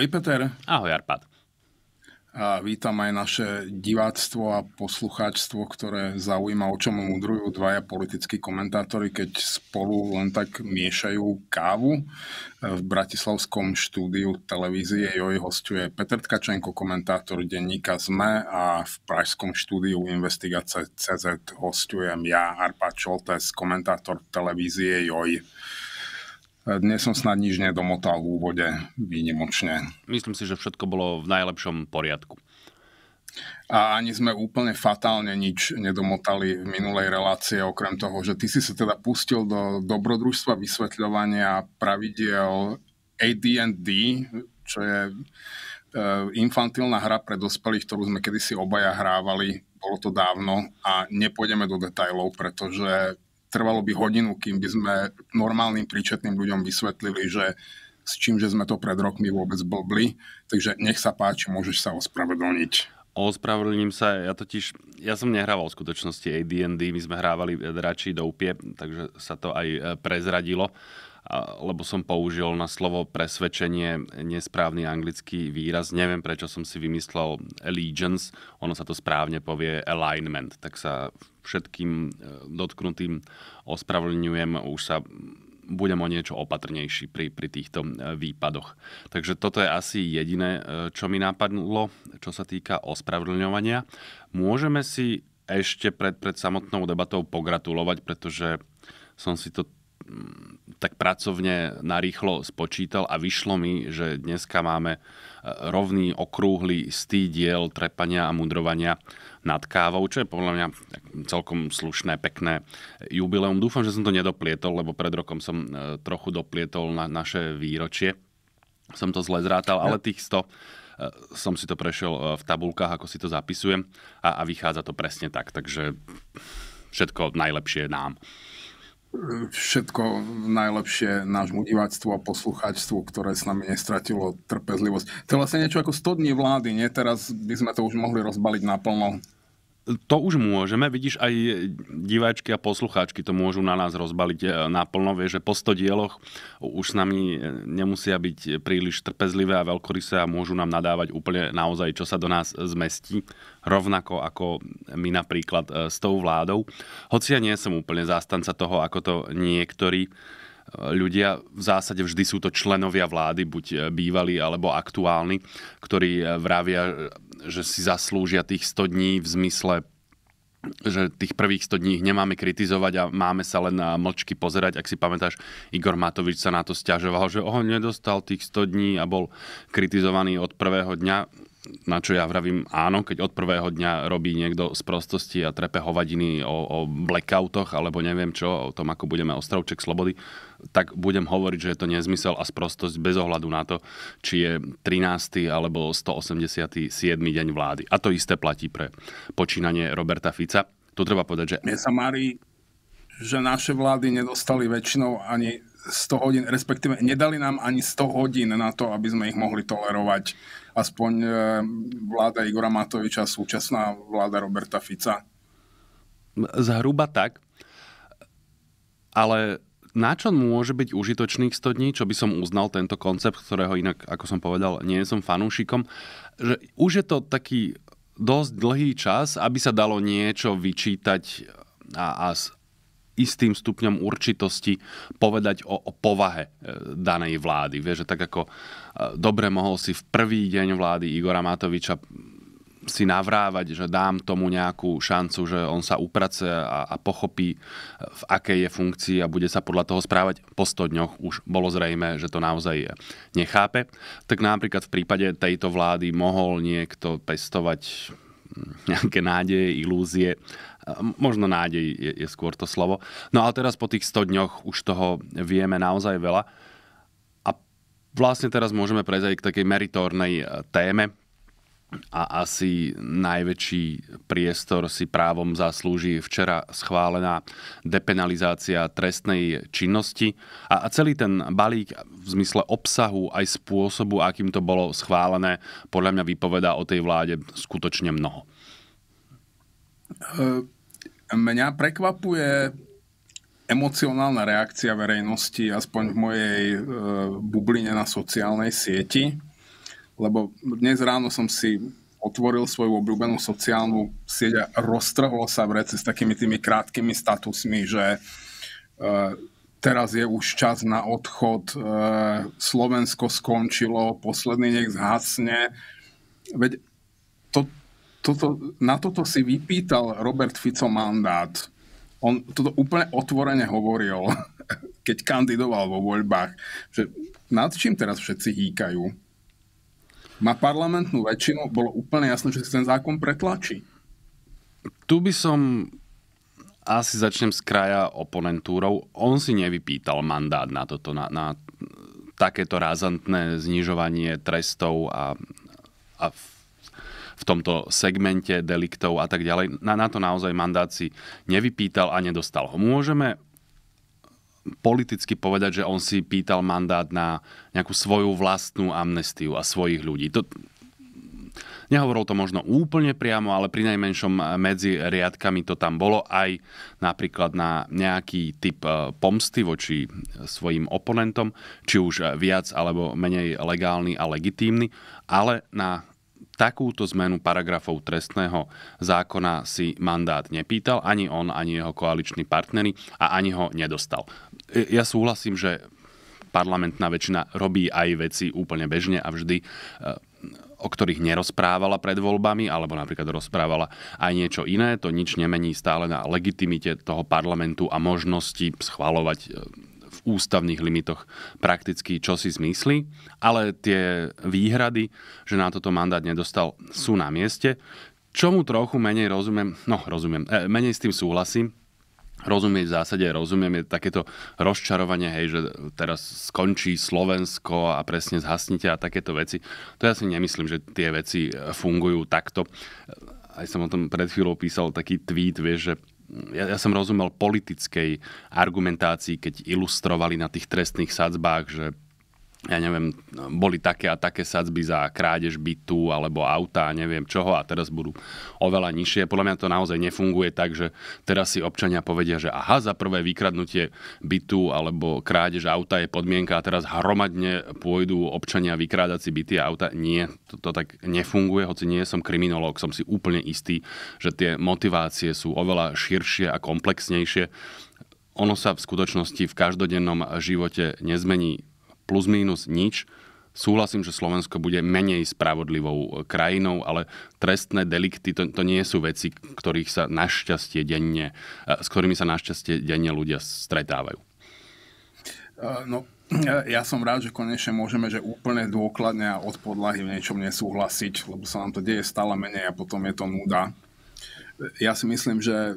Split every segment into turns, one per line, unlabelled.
Ahoj Peter. Ahoj Arpad. A vítam aj naše diváctvo a poslucháčstvo, ktoré zaujíma, o čom mudrujú dvaja politickí komentátori, keď spolu len tak miešajú kávu. V Bratislavskom štúdiu televízie Joj hostuje Peter Tkačenko, komentátor denníka ZME a v Pražskom štúdiu Investigace CZ hostujem ja, Arpa Čoltes, komentátor televízie Joj. Dnes som snad nič nedomotal v úvode výnimočne.
Myslím si, že všetko bolo v najlepšom poriadku.
A ani sme úplne fatálne nič nedomotali v minulej relácie, okrem toho, že ty si sa teda pustil do dobrodružstva vysvetľovania pravidiel AD&D, čo je e, infantilná hra pre dospelých, ktorú sme kedysi obaja hrávali, bolo to dávno a nepôjdeme do detajlov, pretože trvalo by hodinu, kým by sme normálnym príčetným ľuďom vysvetlili, že s čím, že sme to pred rokmi vôbec blbli. Takže nech sa páči, môžeš sa
ospravedlniť. Ospravedlním sa, ja totiž, ja som nehrával v skutočnosti AD&D, my sme hrávali dračí upie, takže sa to aj e, prezradilo lebo som použil na slovo presvedčenie nesprávny anglický výraz. Neviem, prečo som si vymyslel allegiance, ono sa to správne povie alignment, tak sa všetkým e, dotknutým ospravedlňujem, už sa budem o niečo opatrnejší pri, pri týchto e, výpadoch. Takže toto je asi jediné, e, čo mi napadlo, čo sa týka ospravedlňovania. Môžeme si ešte pred, pred samotnou debatou pogratulovať, pretože som si to mm, tak pracovne narýchlo spočítal a vyšlo mi, že dneska máme e, rovný, okrúhly, stý diel trepania a mudrovania nad kávou, čo je podľa mňa celkom slušné, pekné jubileum. Dúfam, že som to nedoplietol, lebo pred rokom som e, trochu doplietol na naše výročie. Som to zle zrátal, ale no. tých 100 e, som si to prešiel v tabulkách, ako si to zapisujem a, a vychádza to presne tak. Takže všetko najlepšie nám všetko
najlepšie nášmu diváctvu a poslucháčstvu, ktoré s nami nestratilo trpezlivosť. To je vlastne niečo ako 100 dní vlády, nie? Teraz by sme to už mohli rozbaliť naplno
to už môžeme, vidíš, aj diváčky a poslucháčky to môžu na nás rozbaliť e, naplno, Vieš, že po 100 dieloch už s nami e, nemusia byť e, príliš trpezlivé a veľkorysé a môžu nám nadávať úplne naozaj, čo sa do nás zmestí, rovnako ako my napríklad s tou vládou. Hoci ja nie som úplne zástanca toho, ako to niektorí ľudia, v zásade vždy sú to členovia vlády, buď bývalí alebo aktuálni, ktorí vravia, že si zaslúžia tých 100 dní v zmysle že tých prvých 100 dní nemáme kritizovať a máme sa len na mlčky pozerať. Ak si pamätáš, Igor Matovič sa na to stiažoval, že on nedostal tých 100 dní a bol kritizovaný od prvého dňa na čo ja vravím áno, keď od prvého dňa robí niekto z prostosti a trepe hovadiny o, o blackoutoch alebo neviem čo, o tom, ako budeme ostrovček slobody, tak budem hovoriť, že je to nezmysel a sprostosť bez ohľadu na to, či je 13. alebo 187. deň vlády. A to isté platí pre počínanie Roberta Fica. Tu treba povedať, že... Mne sa
marí, že naše vlády nedostali väčšinou ani 100 hodín, respektíve nedali nám ani 100 hodín na to, aby sme ich mohli tolerovať aspoň e, vláda Igora Matoviča, súčasná vláda Roberta Fica?
Zhruba tak. Ale na čo môže byť užitočných 100 dní, čo by som uznal tento koncept, ktorého inak, ako som povedal, nie som fanúšikom, že už je to taký dosť dlhý čas, aby sa dalo niečo vyčítať a, a s istým stupňom určitosti povedať o, o povahe e, danej vlády. Vieš, že tak ako dobre mohol si v prvý deň vlády Igora Matoviča si navrávať, že dám tomu nejakú šancu, že on sa uprace a, a pochopí, e, v akej je funkcii a bude sa podľa toho správať. Po 100 dňoch už bolo zrejme, že to naozaj je. nechápe. Tak napríklad v prípade tejto vlády mohol niekto pestovať hm, nejaké nádeje, ilúzie. E, možno nádej je, je skôr to slovo. No a teraz po tých 100 dňoch už toho vieme naozaj veľa vlastne teraz môžeme prejsť aj k takej meritornej e, téme. A asi najväčší priestor si právom zaslúži včera schválená depenalizácia trestnej činnosti. A celý ten balík v zmysle obsahu aj spôsobu, akým to bolo schválené, podľa mňa vypovedá o tej vláde skutočne mnoho. E,
mňa prekvapuje emocionálna reakcia verejnosti, aspoň v mojej e, bubline na sociálnej sieti, lebo dnes ráno som si otvoril svoju obľúbenú sociálnu sieť a roztrhlo sa vrece s takými tými krátkými statusmi, že e, teraz je už čas na odchod, e, Slovensko skončilo, posledný nech zhasne. Veď to, toto, na toto si vypýtal Robert Fico mandát on toto úplne otvorene hovoril, keď kandidoval vo voľbách, že nad čím teraz všetci hýkajú? Má parlamentnú väčšinu, bolo úplne jasné, že si ten zákon pretlačí.
Tu by som asi začnem z kraja oponentúrov. On si nevypýtal mandát na toto, na, na takéto razantné znižovanie trestov a, a v tomto segmente deliktov a tak ďalej. Na, na to naozaj mandát si nevypýtal a nedostal ho. Môžeme politicky povedať, že on si pýtal mandát na nejakú svoju vlastnú amnestiu a svojich ľudí. To, Nehovoril to možno úplne priamo, ale pri najmenšom medzi riadkami to tam bolo aj napríklad na nejaký typ e, pomsty voči svojim oponentom, či už viac alebo menej legálny a legitímny, ale na takúto zmenu paragrafov trestného zákona si mandát nepýtal, ani on, ani jeho koaliční partnery a ani ho nedostal. E, ja súhlasím, že parlamentná väčšina robí aj veci úplne bežne a vždy e, o ktorých nerozprávala pred voľbami, alebo napríklad rozprávala aj niečo iné. To nič nemení stále na legitimite toho parlamentu a možnosti schvalovať e, v ústavných limitoch prakticky čo si zmyslí, ale tie výhrady, že na toto mandát nedostal, sú na mieste. Čomu trochu menej rozumiem, no rozumiem, e, menej s tým súhlasím, rozumieť v zásade, rozumiem, je takéto rozčarovanie, hej, že teraz skončí Slovensko a presne zhasnite a takéto veci. To ja si nemyslím, že tie veci e, fungujú takto. Aj som o tom pred chvíľou písal taký tweet, vieš, že ja, ja som rozumel politickej argumentácii, keď ilustrovali na tých trestných sadzbách, že ja neviem, no, boli také a také sadzby za krádež bytu alebo auta, a neviem čoho a teraz budú oveľa nižšie. Podľa mňa to naozaj nefunguje tak, že teraz si občania povedia, že aha, za prvé vykradnutie bytu alebo krádež auta je podmienka a teraz hromadne pôjdu občania vykrádať si byty a auta. Nie, to, to tak nefunguje, hoci nie som kriminológ, som si úplne istý, že tie motivácie sú oveľa širšie a komplexnejšie ono sa v skutočnosti v každodennom živote nezmení plus mínus nič. Súhlasím, že Slovensko bude menej spravodlivou e, krajinou, ale trestné delikty to, to nie sú veci, ktorých sa našťastie denne, e, s ktorými sa našťastie denne ľudia stretávajú.
E, no, ja som rád, že konečne môžeme že úplne dôkladne a od podlahy v niečom nesúhlasiť, lebo sa nám to deje stále menej a potom je to nuda. Ja si myslím, že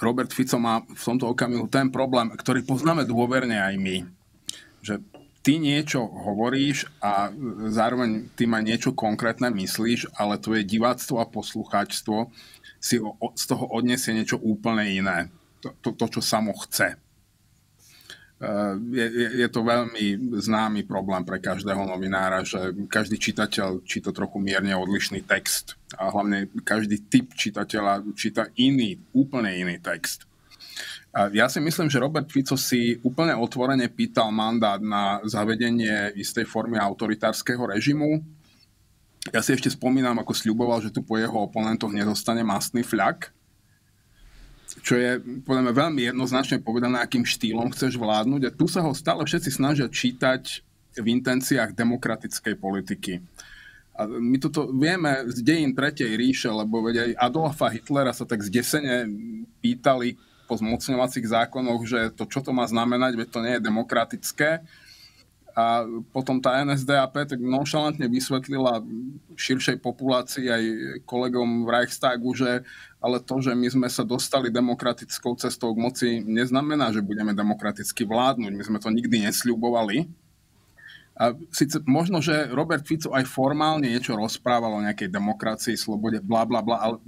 Robert Fico má v tomto okamihu ten problém, ktorý poznáme dôverne aj my že ty niečo hovoríš a zároveň ty ma niečo konkrétne myslíš, ale to je diváctvo a poslucháčstvo si z toho odniesie niečo úplne iné. To, to, to čo samo chce. E, je, je, je to veľmi známy problém pre každého novinára, že každý čitateľ číta trochu mierne odlišný text a hlavne každý typ čitateľa číta iný, úplne iný text. Ja si myslím, že Robert Fico si úplne otvorene pýtal mandát na zavedenie istej formy autoritárskeho režimu. Ja si ešte spomínam, ako sľuboval, že tu po jeho oponentoch nedostane mastný fľak, čo je podľa mňa veľmi jednoznačne povedané, akým štýlom chceš vládnuť. A tu sa ho stále všetci snažia čítať v intenciách demokratickej politiky. A my toto vieme z dejín Tretej ríše, lebo veď aj Adolfa Hitlera sa tak zdesene pýtali, po zmocňovacích zákonoch, že to, čo to má znamenať, veď to nie je demokratické. A potom tá NSDAP tak nonšalantne vysvetlila širšej populácii aj kolegom v Reichstagu, že ale to, že my sme sa dostali demokratickou cestou k moci, neznamená, že budeme demokraticky vládnuť. My sme to nikdy nesľubovali. A síce možno, že Robert Fico aj formálne niečo rozprával o nejakej demokracii, slobode, bla, bla, bla, ale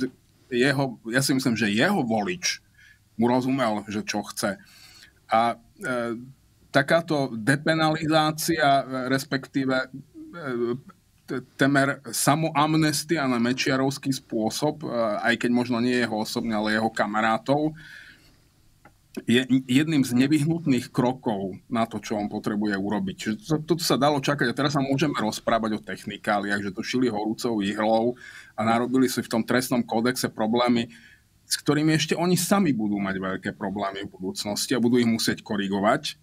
jeho, ja si myslím, že jeho volič mu rozumel, že čo chce. A e, takáto depenalizácia, respektíve e, temer samoamnestia na mečiarovský spôsob, e, aj keď možno nie jeho osobne, ale jeho kamarátov, je jedným z nevyhnutných krokov na to, čo on potrebuje urobiť. Čiže to, to sa dalo čakať a teraz sa môžeme rozprávať o technikáliach, že to šili horúcou ihlou a narobili si v tom trestnom kódexe problémy, s ktorými ešte oni sami budú mať veľké problémy v budúcnosti a budú ich musieť korigovať.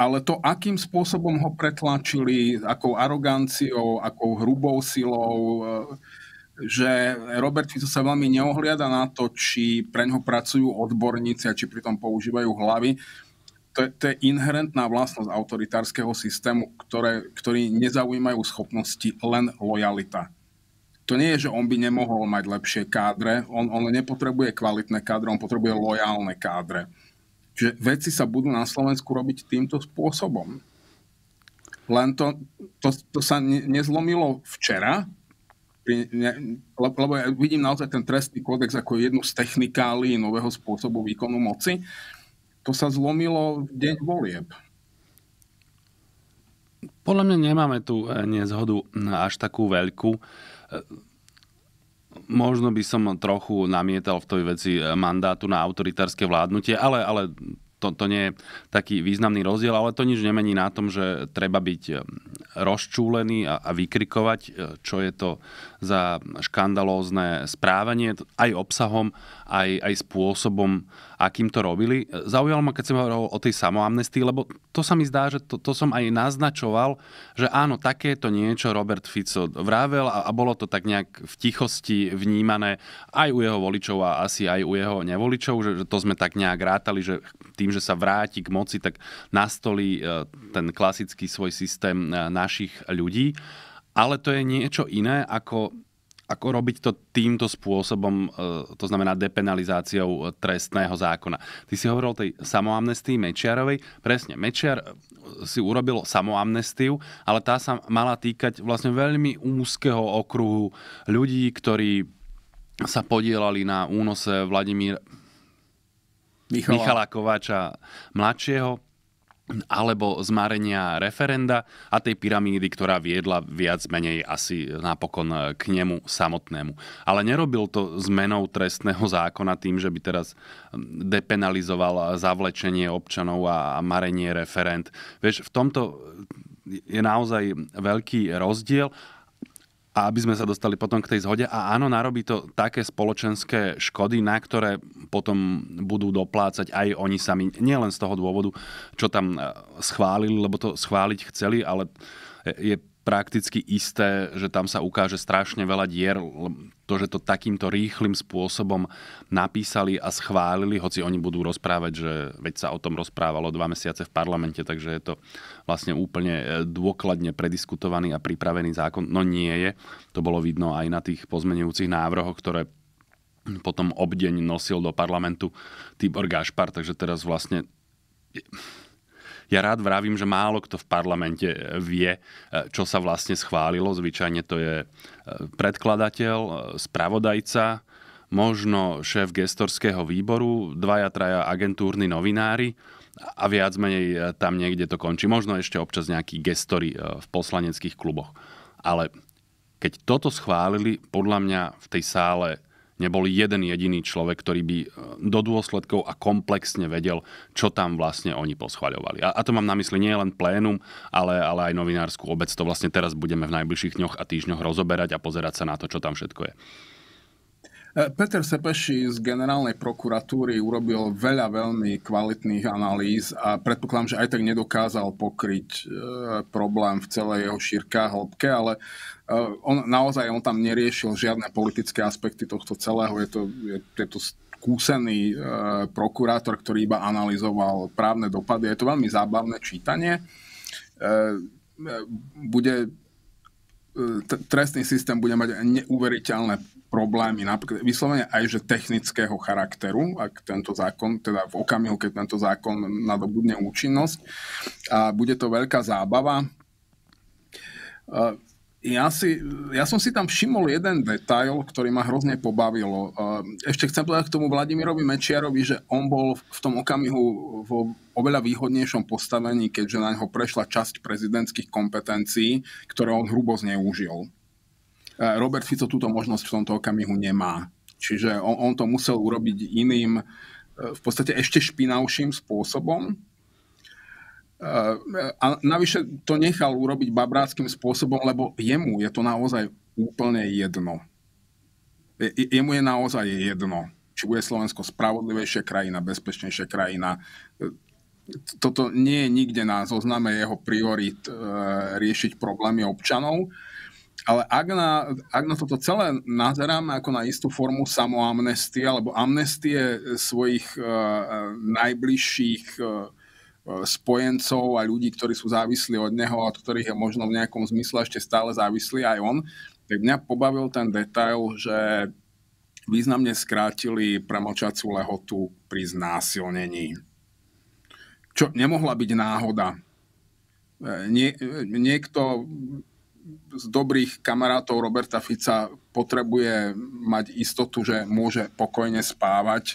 Ale to, akým spôsobom ho pretlačili, akou aroganciou, akou hrubou silou, eh, že Robert Fico sa veľmi neohliada na to, či pre ňo pracujú odborníci a či pritom používajú hlavy, to je, to je inherentná vlastnosť autoritárskeho systému, ktoré, ktorý nezaujímajú schopnosti, len lojalita to nie je, že on by nemohol mať lepšie kádre, on, on nepotrebuje kvalitné kádre, on potrebuje lojálne kádre. Čiže veci sa budú na Slovensku robiť týmto spôsobom. Len to, to, to sa ne, nezlomilo včera, pri, ne, lebo ja vidím naozaj ten trestný kódex ako jednu z technikálí nového spôsobu výkonu moci. To sa zlomilo v deň volieb.
Podľa mňa nemáme tu eh, nezhodu eh, až takú veľkú Možno by som trochu namietal v tej veci eh, mandátu na autoritárske vládnutie, ale, ale to, to nie je taký významný rozdiel, ale to nič nemení na tom, že treba byť eh, rozčúlený a, a vykrikovať, eh, čo je to za škandalózne správanie aj obsahom, aj, aj spôsobom, akým to robili. Zaujalo ma, keď som hovoril o tej samoamnestii, lebo to sa mi zdá, že to, to som aj naznačoval, že áno, takéto niečo Robert Fico vravel a, a bolo to tak nejak v tichosti vnímané aj u jeho voličov a asi aj u jeho nevoličov, že, že to sme tak nejak rátali, že tým, že sa vráti k moci, tak nastolí eh, ten klasický svoj systém eh, našich ľudí. Ale to je niečo iné ako ako robiť to týmto spôsobom, e, to znamená depenalizáciou e, trestného zákona. Ty si hovoril o tej samoamnestii Mečiarovej. Presne, Mečiar e, si urobil samoamnestiu, ale tá sa mala týkať vlastne veľmi úzkeho okruhu ľudí, ktorí sa podielali na únose Vladimír. Michala. Michala Kováča mladšieho alebo zmárenia referenda a tej pyramídy, ktorá viedla viac menej asi napokon k nemu samotnému. Ale nerobil to zmenou trestného zákona tým, že by teraz depenalizoval zavlečenie občanov a marenie referend. Vieš, v tomto je naozaj veľký rozdiel a aby sme sa dostali potom k tej zhode. A áno, narobí to také spoločenské škody, na ktoré potom budú doplácať aj oni sami. Nielen z toho dôvodu, čo tam e, schválili, lebo to schváliť chceli, ale e, je prakticky isté, že tam sa ukáže strašne veľa dier. To, že to takýmto rýchlým spôsobom napísali a schválili, hoci oni budú rozprávať, že veď sa o tom rozprávalo dva mesiace v parlamente, takže je to vlastne úplne e, dôkladne prediskutovaný a pripravený zákon. No nie je. To bolo vidno aj na tých pozmenujúcich návrhoch, ktoré potom obdeň nosil do parlamentu Tibor Gašpar, takže teraz vlastne ja rád vravím, že málo kto v parlamente e, vie, e, čo sa vlastne schválilo. Zvyčajne to je e, predkladateľ, spravodajca, možno šéf gestorského výboru, dvaja, traja agentúrni novinári a viac menej tam niekde to končí. Možno ešte občas nejakí gestory v poslaneckých kluboch. Ale keď toto schválili, podľa mňa v tej sále nebol jeden jediný človek, ktorý by e, do dôsledkov a komplexne vedel, čo tam vlastne oni poschvaľovali. A, a to mám na mysli nie len plénum, ale, ale aj novinárskú obec. To vlastne teraz budeme v najbližších dňoch a týždňoch rozoberať a pozerať sa na to, čo tam všetko je. E,
Peter Sepeši z generálnej prokuratúry urobil veľa veľmi kvalitných analýz a predpokladám, že aj tak nedokázal pokryť e, problém v celej jeho šírke a hĺbke, ale e, on naozaj on tam neriešil žiadne politické aspekty tohto celého. Je to, je, je to skúsený prokurátor, ktorý iba analyzoval právne dopady. Je to veľmi zábavné čítanie. Bude trestný systém bude mať neuveriteľné problémy, napríklad vyslovene aj že technického charakteru, ak tento zákon, teda v okamihu, keď tento zákon nadobudne účinnosť. A bude to veľká zábava. Ja, si, ja som si tam všimol jeden detail, ktorý ma hrozne pobavilo. Ešte chcem povedať k tomu Vladimirovi Mečiarovi, že on bol v tom okamihu vo oveľa výhodnejšom postavení, keďže na neho prešla časť prezidentských kompetencií, ktoré on hrubo zneužil. Eh, Robert Fico túto možnosť v tomto okamihu nemá. Čiže on, on to musel urobiť iným, eh, v podstate ešte špinavším spôsobom. Eh, a navyše to nechal urobiť babráckým spôsobom, lebo jemu je to naozaj úplne jedno. Jemu je naozaj jedno, či bude Slovensko spravodlivejšia krajina, bezpečnejšia krajina. Toto nie je nikde na zozname jeho priorit riešiť problémy občanov ale ak na, ak na toto celé nazeráme ako na istú formu samoamnestie alebo amnestie svojich e, e najbližších e, e, spojencov a ľudí, ktorí sú závislí od neho a od ktorých je možno v nejakom zmysle ešte stále závislý aj on, tak mňa pobavil ten detail, že významne skrátili premočacú lehotu pri znásilnení. Čo nemohla byť náhoda. E, nie, niekto z dobrých kamarátov Roberta Fica potrebuje mať istotu, že môže pokojne spávať, e,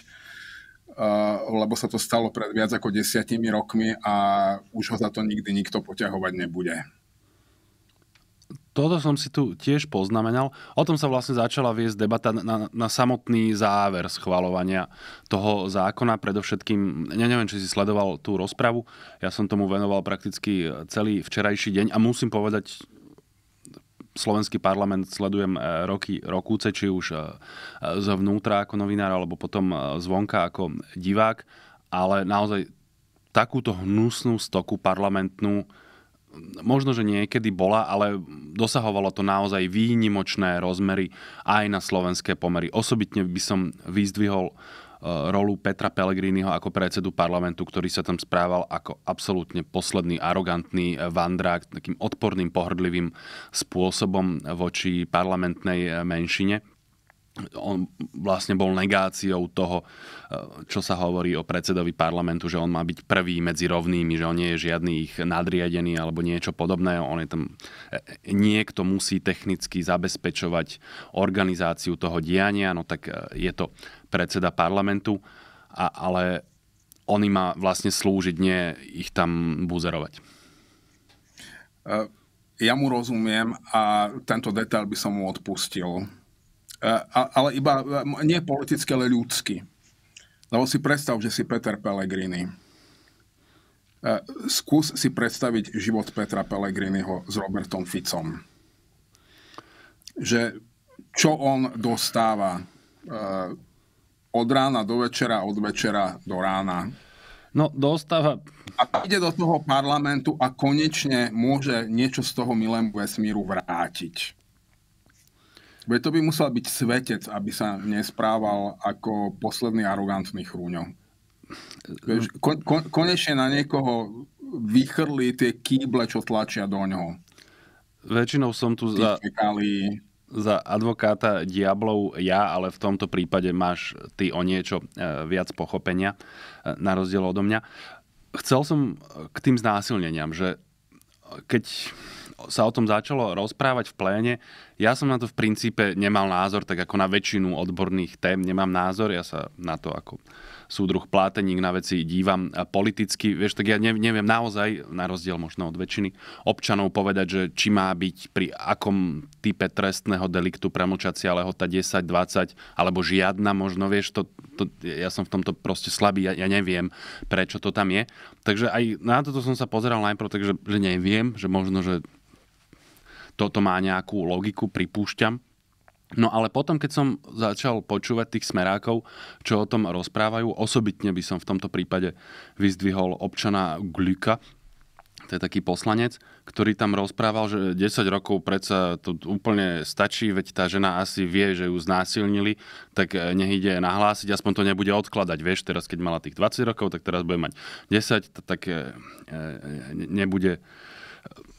lebo sa to stalo pred viac ako desiatimi rokmi a už ho za to nikdy nikto poťahovať nebude.
Toto som si tu tiež poznamenal. O tom sa vlastne začala viesť debata na, na samotný záver schvalovania toho zákona. Predovšetkým, ja neviem, či si sledoval tú rozpravu, ja som tomu venoval prakticky celý včerajší deň a musím povedať, slovenský parlament sledujem e, roky, rokúce, či už e, zvnútra ako novinár, alebo potom e, zvonka ako divák, ale naozaj takúto hnusnú stoku parlamentnú možno, že niekedy bola, ale dosahovalo to naozaj výnimočné rozmery aj na slovenské pomery. Osobitne by som vyzdvihol Eh, rolu Petra Pellegriniho ako predsedu parlamentu, ktorý sa tam správal ako absolútne posledný, arogantný vandrák, takým odporným, pohrdlivým spôsobom voči parlamentnej eh, menšine on vlastne bol negáciou toho, eh, čo sa hovorí o predsedovi parlamentu, že on má byť prvý medzi rovnými, že on nie je žiadny ich nadriadený alebo niečo podobné. On je tam, niekto musí technicky zabezpečovať organizáciu toho diania, no tak je to predseda parlamentu, a, ale on im má vlastne slúžiť, nie ich tam buzerovať.
Ja mu rozumiem a tento detail by som mu odpustil. E, ale iba e, nie politicky, ale ľudsky. Lebo si predstav, že si Peter Pellegrini. E, skús si predstaviť život Petra Pellegriniho s Robertom Ficom. Že čo on dostáva od rána do večera, od večera do rána. No, dostáva... A ide do toho parlamentu a konečne môže niečo z toho milému vesmíru vrátiť. Veď to by musel byť svetec, aby sa nesprával ako posledný arogantný chrúňo. Kon, kon, konečne na niekoho vychrli tie kýble, čo tlačia do ňoho.
Väčšinou som tu za za advokáta diablov ja, ale v tomto prípade máš ty o niečo e, viac pochopenia, e, na rozdiel odo mňa. Chcel som e, k tým znásilneniam, že keď sa o tom začalo rozprávať v pléne, ja som na to v princípe nemal názor, tak ako na väčšinu odborných tém nemám názor, ja sa na to ako súdruh Pláteník na veci dívam politicky. Vieš, tak ja neviem naozaj, na rozdiel možno od väčšiny občanov, povedať, že či má byť pri akom type trestného deliktu premočacia lehota 10, 20 alebo žiadna možno, vieš, to, to, ja som v tomto proste slabý, ja, ja neviem, prečo to tam je. Takže aj na toto som sa pozeral najprv, takže že neviem, že možno, že toto má nejakú logiku, pripúšťam, No ale potom, keď som začal počúvať tých smerákov, čo o tom rozprávajú, osobitne by som v tomto prípade vyzdvihol občana Glika, to je taký poslanec, ktorý tam rozprával, že 10 rokov predsa to úplne stačí, veď tá žena asi vie, že ju znásilnili, tak eh, nech ide nahlásiť, aspoň to nebude odkladať. Vieš, teraz keď mala tých 20 rokov, tak teraz bude mať 10, tak eh, eh, nebude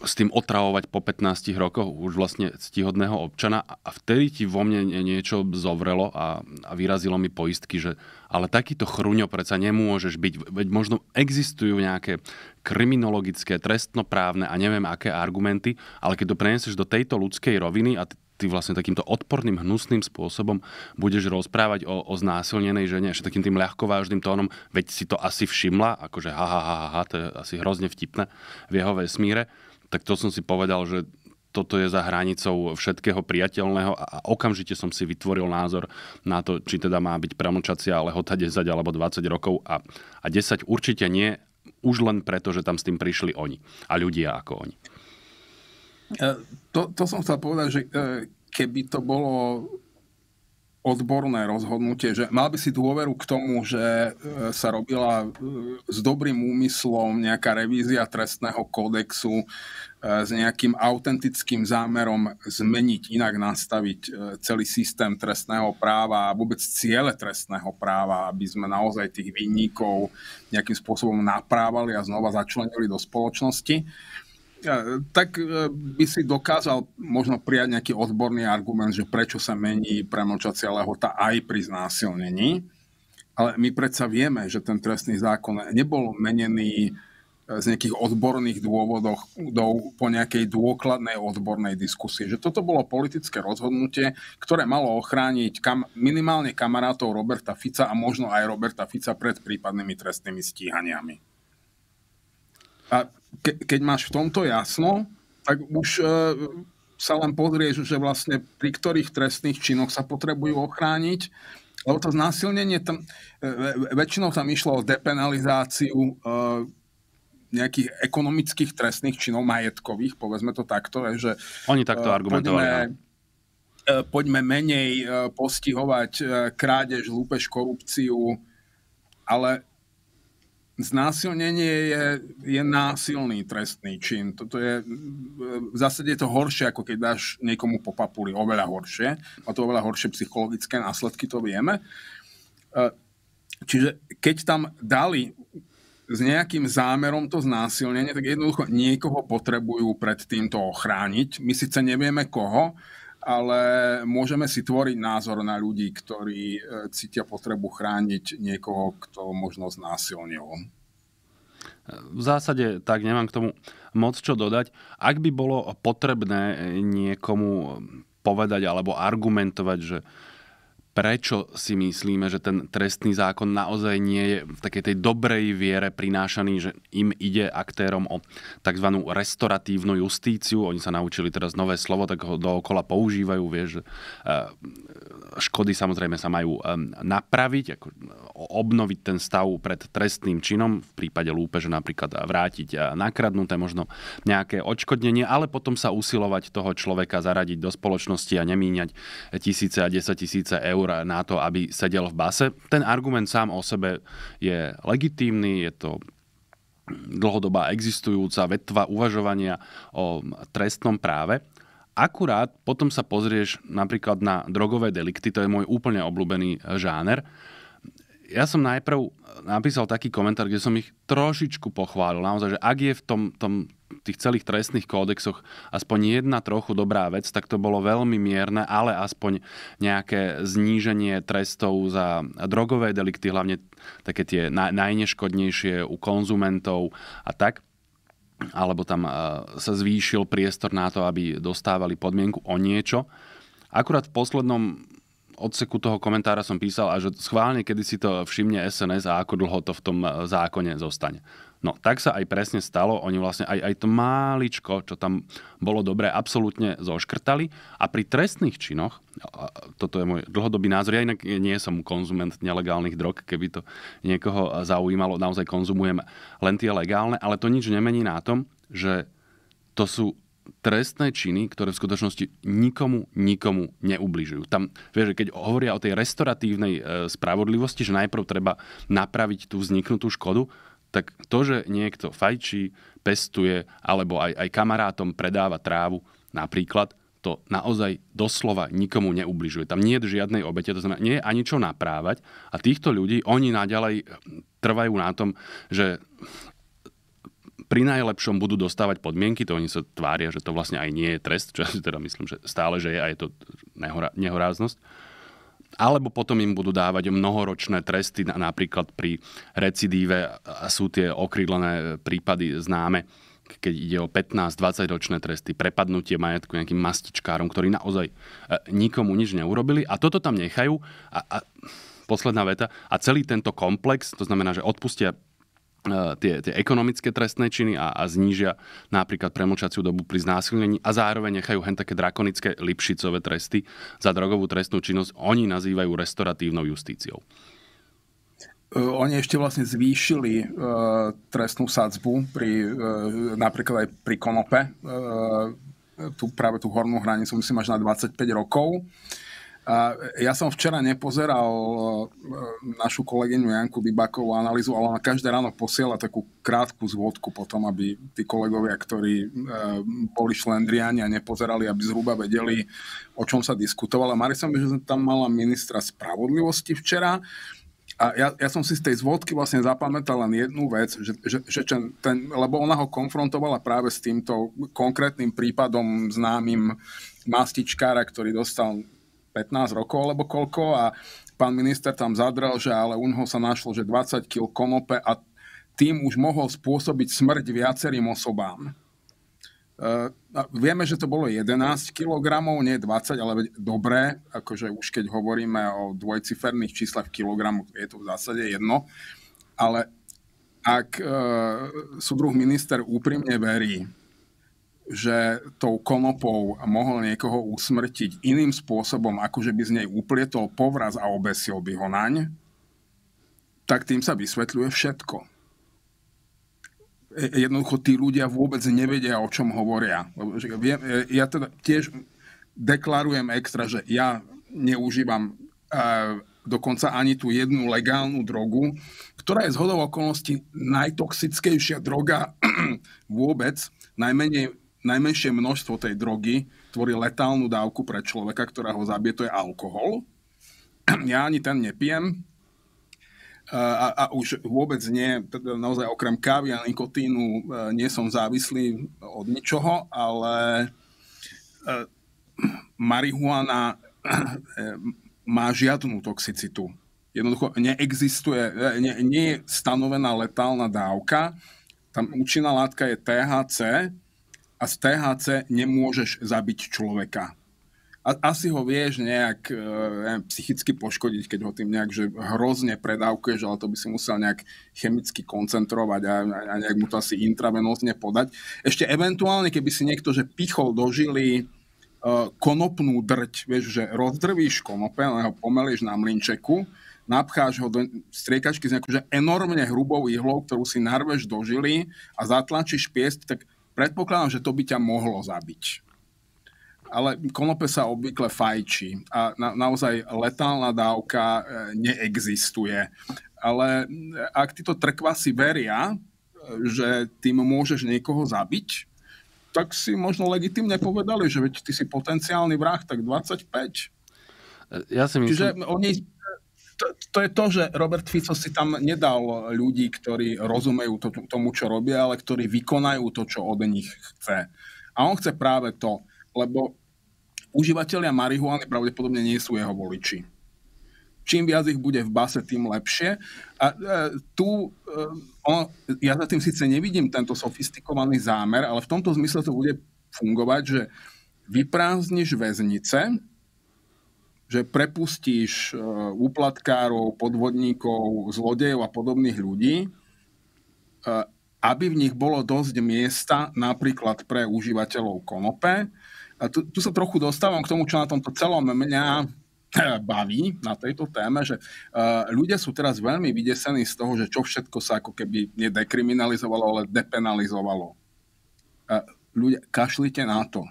s tým otravovať po 15 rokoch už vlastne ctihodného občana a vtedy ti vo mne niečo zovrelo a, a vyrazilo mi poistky, že ale takýto chruňo predsa nemôžeš byť. Veď možno existujú nejaké kriminologické, trestnoprávne a neviem aké argumenty, ale keď to prenesieš do tejto ľudskej roviny a ty vlastne takýmto odporným, hnusným spôsobom budeš rozprávať o, o znásilnenej žene ešte takým tým ľahkovážnym tónom, veď si to asi všimla, akože ha, ha, ha, ha, to je asi hrozne vtipné v jeho vesmíre, tak to som si povedal, že toto je za hranicou všetkého priateľného a okamžite som si vytvoril názor na to, či teda má byť premlčacia lehota 10 alebo 20 rokov a, a 10 určite nie, už len preto, že tam s tým prišli oni a ľudia ako oni.
E, to, to som chcel povedať, že e, keby to bolo odborné rozhodnutie, že mal by si dôveru k tomu, že e, sa robila s dobrým úmyslom nejaká revízia trestného kódexu s nejakým autentickým zámerom zmeniť, inak nastaviť celý systém trestného práva a vôbec ciele trestného práva, aby sme naozaj tých vinníkov nejakým spôsobom naprávali a znova začlenili do spoločnosti tak e, by si dokázal možno prijať nejaký odborný argument, že prečo sa mení premlčacia lehota aj pri znásilnení. Ale my predsa vieme, že ten trestný zákon nebol menený e, z nejakých odborných dôvodov do, po nejakej dôkladnej odbornej diskusie. Že toto bolo politické rozhodnutie, ktoré malo ochrániť kam, minimálne kamarátov Roberta Fica a možno aj Roberta Fica pred prípadnými trestnými stíhaniami. A ke, keď máš v tomto jasno, tak už e, sa len pozrieš, že vlastne pri ktorých trestných činoch sa potrebujú ochrániť. Lebo to znásilnenie, tam, e, väčšinou tam išlo o depenalizáciu e, nejakých ekonomických trestných činov majetkových, povedzme to takto. E, že, Oni
takto e, argumentovali. Poďme, no.
e, poďme menej postihovať krádež, lúpež, korupciu, ale Znásilnenie je, je násilný trestný čin. Toto je, v zásade je to horšie, ako keď dáš niekomu po papuli. Oveľa horšie. Má to oveľa horšie psychologické následky, to vieme. E, čiže keď tam dali s nejakým zámerom to znásilnenie, tak jednoducho niekoho potrebujú pred týmto ochrániť. My síce nevieme koho, ale môžeme si tvoriť názor na ľudí, ktorí e, cítia potrebu chrániť niekoho, kto možno znásilnil.
V zásade tak nemám k tomu moc čo dodať. Ak by bolo potrebné e, niekomu povedať alebo argumentovať, že prečo si myslíme, že ten trestný zákon naozaj nie je v takej tej dobrej viere prinášaný, že im ide aktérom o tzv. restoratívnu justíciu. Oni sa naučili teraz nové slovo, tak ho dookola používajú, vieš. E, škody samozrejme sa majú e, napraviť, ako e, obnoviť ten stav pred trestným činom, v prípade lúpeže napríklad vrátiť nakradnuté, možno nejaké odškodnenie, ale potom sa usilovať toho človeka zaradiť do spoločnosti a nemíňať tisíce a desať tisíce eur eur na to, aby sedel v base. Ten argument sám o sebe je legitímny, je to dlhodobá existujúca vetva uvažovania o trestnom práve. Akurát potom sa pozrieš napríklad na drogové delikty, to je môj úplne obľúbený žáner, ja som najprv e, napísal taký komentár, kde som ich trošičku pochválil. Naozaj, že ak je v tom, tom tých celých trestných kódexoch aspoň jedna trochu dobrá vec, tak to bolo veľmi mierne, ale aspoň nejaké zníženie trestov za drogové delikty, hlavne také tie najneškodnejšie u konzumentov a tak alebo tam e, sa zvýšil priestor na to, aby dostávali podmienku o niečo. Akurát v poslednom odseku toho komentára som písal a že schválne, kedy si to všimne SNS a ako dlho to v tom e, zákone zostane. No tak sa aj presne stalo, oni vlastne aj, aj to máličko, čo tam bolo dobré, absolútne zoškrtali a pri trestných činoch, toto je môj dlhodobý názor, ja inak nie som konzument nelegálnych drog, keby to niekoho e, zaujímalo, naozaj konzumujem len tie legálne, ale to nič nemení na tom, že to sú trestné činy, ktoré v skutočnosti nikomu, nikomu neubližujú. Tam, vieš, keď hovoria o tej restoratívnej e, spravodlivosti, že najprv treba napraviť tú vzniknutú škodu, tak to, že niekto fajčí, pestuje, alebo aj, aj kamarátom predáva trávu, napríklad, to naozaj doslova nikomu neubližuje. Tam nie je žiadnej obete, to znamená, nie je ani čo naprávať. A týchto ľudí, oni naďalej e, trvajú na tom, že pri najlepšom budú dostávať podmienky, to oni sa tvária, že to vlastne aj nie je trest, čo si teda myslím, že stále, že je je to nehoráznosť. Alebo potom im budú dávať mnohoročné tresty, napríklad pri recidíve a sú tie okrydlené prípady známe, keď ide o 15-20 ročné tresty, prepadnutie majetku nejakým mastičkárom, ktorí naozaj e, nikomu nič neurobili a toto tam nechajú a, a posledná veta a celý tento komplex, to znamená, že odpustia E, tie, tie ekonomické trestné činy a, a znížia napríklad premočaciu dobu pri znásilnení a zároveň nechajú hen také drakonické lipšicové tresty za drogovú trestnú činnosť. Oni nazývajú restoratívnou justíciou. E,
oni ešte vlastne zvýšili e, trestnú sadzbu pri, e, napríklad aj pri konope. E, e tú, práve tú hornú hranicu myslím až na 25 rokov. E, ja som včera nepozeral e, našu kolegyňu Janku Dybakovú analýzu, ale ona každé ráno posiela takú krátku zvodku potom, aby tí kolegovia, ktorí e, boli šlendriani a nepozerali, aby zhruba vedeli, o čom sa diskutovala. Mari som, že som tam mala ministra spravodlivosti včera, a ja, ja som si z tej zvodky vlastne zapamätal len jednu vec, že, že, že ten, ten, lebo ona ho konfrontovala práve s týmto konkrétnym prípadom známym mastičkára, ktorý dostal 15 rokov alebo koľko a pán minister tam zadrel, že ale u sa našlo, že 20 kg konope a tým už mohol spôsobiť smrť viacerým osobám. Uh, vieme, že to bolo 11 kg, nie 20, ale dobre, akože už keď hovoríme o dvojciferných číslach v kilogramu, je to v zásade jedno, ale ak uh, súdruh minister úprimne verí, že tou konopou mohol niekoho usmrtiť iným spôsobom, ako že by z nej uplietol povraz a obesil by ho naň, tak tým sa vysvetľuje všetko. E, jednoducho tí ľudia vôbec nevedia, o čom hovoria. E, ja teda tiež deklarujem extra, že ja neužívam e, dokonca ani tú jednu legálnu drogu, ktorá je zhodou okolností najtoxickejšia droga vôbec, najmenej najmenšie množstvo tej drogy tvorí letálnu dávku pre človeka, ktorá ho zabije, to je alkohol. Ja ani ten nepijem. A, a už vôbec nie, teda naozaj okrem kávy a nikotínu e, nie som závislý od ničoho, ale e, marihuana e, má žiadnu toxicitu. Jednoducho neexistuje, nie, nie je stanovená letálna dávka, tam účinná látka je THC, a z THC nemôžeš zabiť človeka. A, asi ho vieš nejak e, psychicky poškodiť, keď ho tým nejak že hrozne predávkuješ, ale to by si musel nejak chemicky koncentrovať a, a nejak mu to asi intravenózne podať. Ešte eventuálne, keby si niekto že pichol do žily e, konopnú drť, vieš, že rozdrvíš ale ho pomelieš na mlinčeku, napcháš ho do striekačky s nejakou že enormne hrubou ihlou, ktorú si narveš do žily a zatlačíš piesť, tak Predpokladám, že to by ťa mohlo zabiť. Ale konope sa obvykle fajčí a na, naozaj letálna dávka e, neexistuje. Ale e, ak títo trkvasi veria, e, že tým môžeš niekoho zabiť, tak si možno legitimne povedali, že veď ty si potenciálny vrah, tak 25. Ja si myslím... Čiže oni to, to je to, že Robert Fico si tam nedal ľudí, ktorí rozumejú to, tomu, čo robia, ale ktorí vykonajú to, čo od nich chce. A on chce práve to, lebo užívateľia marihuany pravdepodobne nie sú jeho voliči. Čím viac ich bude v base, tým lepšie. A e, tu, e, on, ja za tým síce nevidím tento sofistikovaný zámer, ale v tomto zmysle to bude fungovať, že vyprázdniš väznice, že prepustíš e, úplatkárov, podvodníkov, zlodejov a podobných ľudí, e, aby v nich bolo dosť miesta napríklad pre užívateľov konope. A tu, tu sa trochu dostávam k tomu, čo na tomto celom mňa e, baví na tejto téme, že ľudia sú teraz veľmi vydesení z toho, že čo všetko sa ako keby nedekriminalizovalo, ale depenalizovalo. Ľudia, kašlite na to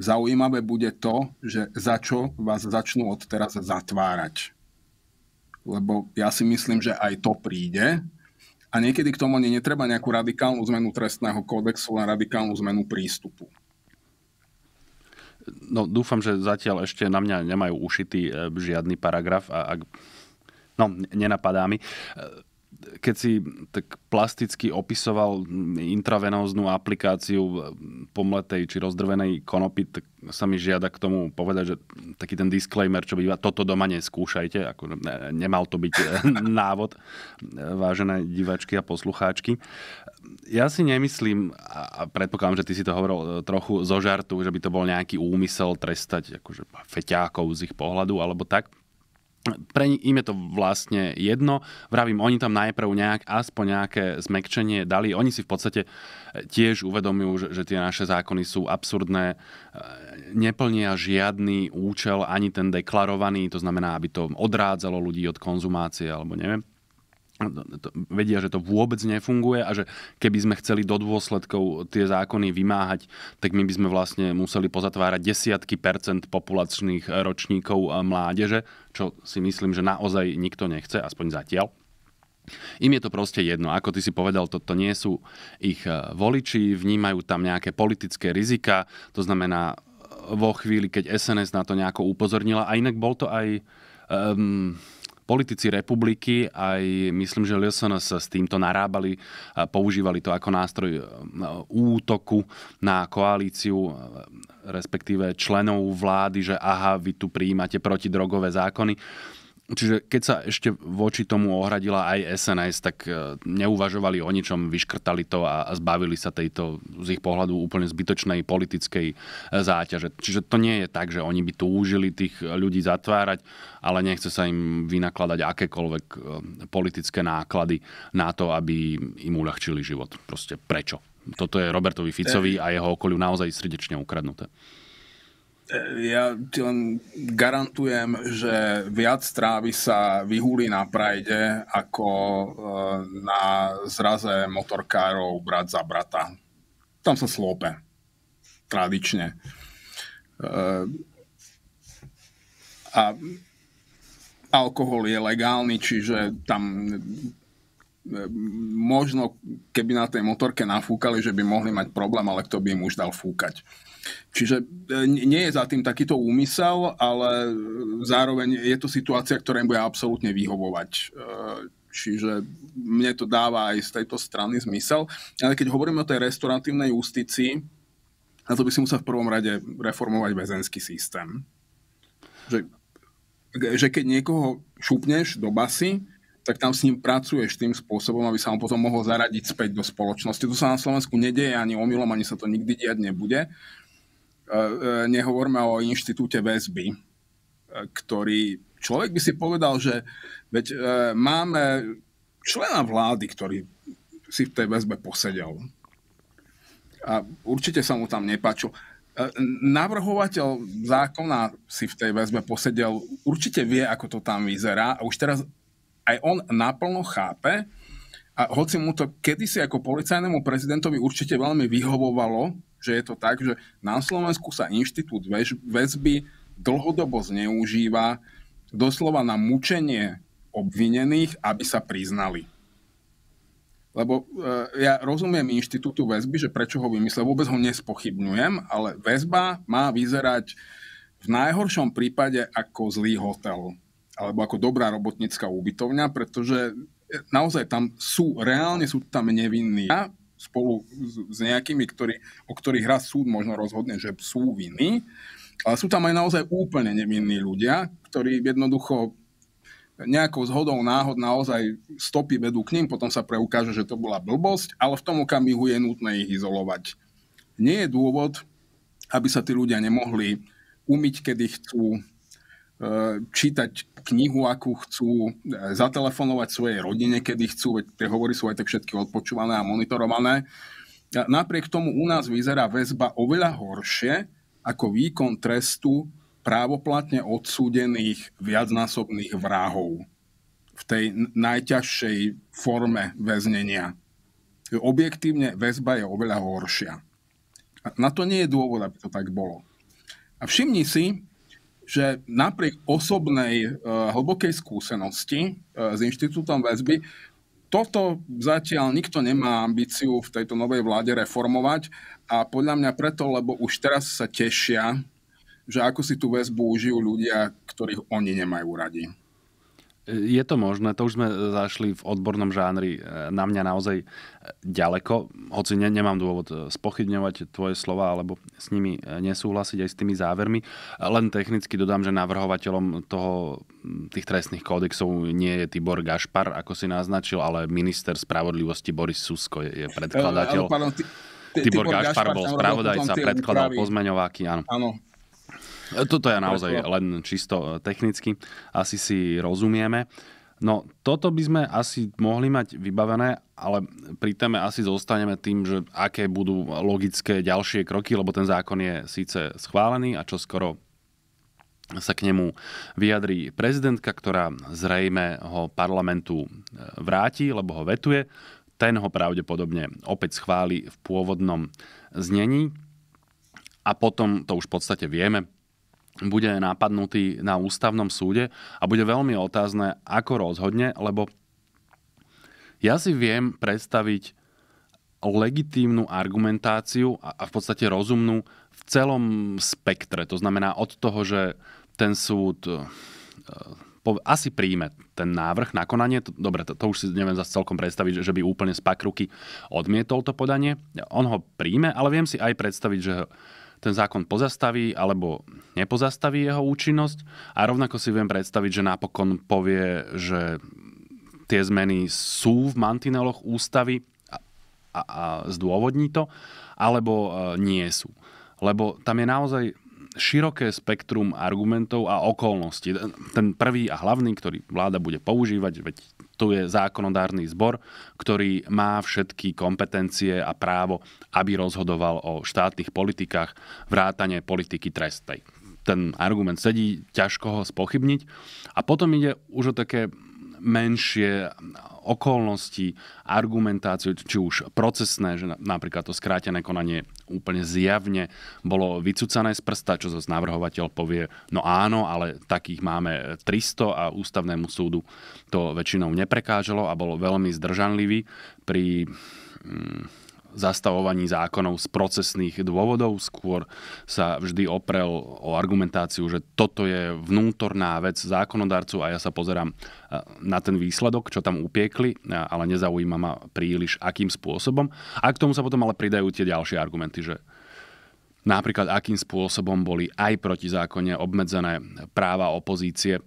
Zaujímavé bude to, že za čo vás začnú od teraz zatvárať. Lebo ja si myslím, že aj to príde. A niekedy k tomu ani netreba nejakú radikálnu zmenu trestného kódexu, len radikálnu zmenu prístupu.
No dúfam, že zatiaľ ešte na mňa nemajú ušitý e, žiadny paragraf a ak... No, nenapadá mi. E, keď si tak plasticky opisoval intravenóznu aplikáciu eh, pomletej či rozdrvenej konopy, tak sa mi žiada k tomu povedať, že taký ten disclaimer, čo býva, toto doma neskúšajte, ako nemal to byť eh, návod, eh, vážené diváčky a poslucháčky. Ja si nemyslím, a predpokladám, že ty si to hovoril trochu zo žartu, že by to bol nejaký úmysel trestať akože, feťákov z ich pohľadu alebo tak pre im je to vlastne jedno. Vravím, oni tam najprv nejak, aspoň nejaké zmekčenie dali. Oni si v podstate e, tiež uvedomujú, že, že tie naše zákony sú absurdné, e, neplnia žiadny účel, ani ten deklarovaný, to znamená, aby to odrádzalo ľudí od konzumácie, alebo neviem vedia, že to vôbec nefunguje a že keby sme chceli do dôsledkov tie zákony vymáhať, tak my by sme vlastne museli pozatvárať desiatky percent populačných eh, ročníkov eh, mládeže, čo si myslím, že naozaj nikto nechce, aspoň zatiaľ. Im je to proste jedno. Ako ty si povedal, toto nie sú ich eh, voliči, vnímajú tam nejaké politické rizika, to znamená vo chvíli, keď SNS na to nejako upozornila, a inak bol to aj... Um, politici republiky, aj myslím, že LSNS s týmto narábali, používali to ako nástroj e, útoku na koalíciu, e, respektíve členov vlády, že aha, vy tu prijímate protidrogové zákony. Čiže keď sa ešte voči tomu ohradila aj SNS, tak e, neuvažovali o ničom, vyškrtali to a zbavili sa tejto z ich pohľadu úplne zbytočnej politickej e, záťaže. Čiže to nie je tak, že oni by túžili tých ľudí zatvárať, ale nechce sa im vynakladať akékoľvek e, politické náklady na to, aby im uľahčili život. Proste prečo? Toto je Robertovi Ficovi a jeho okoliu naozaj srdečne ukradnuté.
Ja ti len garantujem, že viac trávy sa vyhúli na prajde, ako e, na zraze motorkárov brat za brata. Tam sa slópe. Tradične. E, a alkohol je legálny, čiže tam e, možno keby na tej motorke nafúkali, že by mohli mať problém, ale kto by im už dal fúkať. Čiže e, nie je za tým takýto úmysel, ale zároveň je to situácia, ktorá im bude absolútne vyhovovať. E, čiže mne to dáva aj z tejto strany zmysel. Ale keď hovoríme o tej restoratívnej justícii, na to by si musel v prvom rade reformovať väzenský systém. Že, e, že keď niekoho šupneš do basy, tak tam s ním pracuješ tým spôsobom, aby sa on potom mohol zaradiť späť do spoločnosti. To sa na Slovensku nedieje ani omylom, ani sa to nikdy diať nebude. E, nehovorme o inštitúte väzby, e, ktorý človek by si povedal, že veď e, máme člena vlády, ktorý si v tej väzbe posedel. A určite sa mu tam nepáčil. Navrhovateľ zákona si v tej väzbe posedel, určite vie, ako to tam vyzerá a už teraz aj on naplno chápe a hoci mu to kedysi ako policajnému prezidentovi určite veľmi vyhovovalo, že je to tak, že na Slovensku sa inštitút väzby dlhodobo zneužíva doslova na mučenie obvinených, aby sa priznali. Lebo e, ja rozumiem inštitútu väzby, že prečo ho vymyslel, vôbec ho nespochybňujem, ale väzba má vyzerať v najhoršom prípade ako zlý hotel alebo ako dobrá robotnícka ubytovňa, pretože e, naozaj tam sú, reálne sú tam nevinní spolu s, s nejakými, ktorí, o ktorých raz súd možno rozhodne, že sú viny. ale sú tam aj naozaj úplne nevinní ľudia, ktorí jednoducho nejakou zhodou náhod naozaj stopy vedú k ním, potom sa preukáže, že to bola blbosť, ale v tom okamihu je nutné ich izolovať. Nie je dôvod, aby sa tí ľudia nemohli umyť, kedy chcú, E, čítať knihu, akú chcú, e, zatelefonovať svojej rodine, kedy chcú, veď tie hovory sú aj tak všetky odpočúvané a monitorované. Napriek tomu u nás vyzerá väzba oveľa horšie ako výkon trestu právoplatne odsúdených viacnásobných vrahov v tej najťažšej forme väznenia. Objektívne väzba je oveľa horšia. Na to nie je dôvod, aby to tak bolo. A všimni si, že napriek osobnej eh, hlbokej skúsenosti eh, s inštitútom väzby, toto zatiaľ nikto nemá ambíciu v tejto novej vláde reformovať a podľa mňa preto, lebo už teraz sa tešia, že ako si tú väzbu užijú ľudia, ktorých oni nemajú radi.
Je to možné, to už sme e, zašli v odbornom žánri e, na mňa naozaj e, ďaleko, hoci ne, nemám dôvod spochybňovať tvoje slova alebo s nimi nesúhlasiť aj s tými závermi. Len technicky dodám, že navrhovateľom toho, tých trestných kódexov nie je Tibor Gašpar, ako si naznačil, ale minister spravodlivosti Boris Susko je, je predkladateľ. Tibor, Gašpar, bol spravodajca, predkladal pozmeňováky, áno. Áno, toto ja naozaj len čisto e, technicky. Asi si rozumieme. No, toto by sme asi mohli mať vybavené, ale pri téme asi zostaneme tým, že aké budú logické ďalšie kroky, lebo ten zákon je síce schválený a čo skoro sa k nemu vyjadrí prezidentka, ktorá zrejme ho parlamentu e, vráti, lebo ho vetuje. Ten ho pravdepodobne opäť schváli v pôvodnom znení. A potom to už v podstate vieme, bude napadnutý na ústavnom súde a bude veľmi otázne, ako rozhodne, lebo ja si viem predstaviť legitímnu argumentáciu a v podstate rozumnú v celom spektre. To znamená od toho, že ten súd e, e, asi príjme ten návrh na konanie. Dobre, to, to už si neviem zase celkom predstaviť, že by úplne z pakruky odmietol to podanie. On ho príjme, ale viem si aj predstaviť, že ten zákon pozastaví alebo nepozastaví jeho účinnosť a rovnako si viem predstaviť, že napokon povie, že tie zmeny sú v mantineloch ústavy a, a, a zdôvodní to, alebo e, nie sú. Lebo tam je naozaj široké spektrum argumentov a okolností. Ten prvý a hlavný, ktorý vláda bude používať, veď tu je zákonodárny zbor, ktorý má všetky kompetencie a právo, aby rozhodoval o štátnych politikách, vrátane politiky trestnej. Ten argument sedí, ťažko ho spochybniť. A potom ide už o také menšie okolnosti, argumentáciu, či už procesné, že napríklad to skrátené konanie úplne zjavne bolo vycúcané z prsta, čo zase navrhovateľ povie, no áno, ale takých máme 300 a ústavnému súdu to väčšinou neprekážalo a bolo veľmi zdržanlivý pri... Mm, zastavovaní zákonov z procesných dôvodov, skôr sa vždy oprel o argumentáciu, že toto je vnútorná vec zákonodarcu a ja sa pozerám e, na ten výsledok, čo tam upiekli, e, ale nezaujíma ma príliš akým spôsobom. A k tomu sa potom ale pridajú tie ďalšie argumenty, že napríklad akým spôsobom boli aj protizákonne obmedzené práva opozície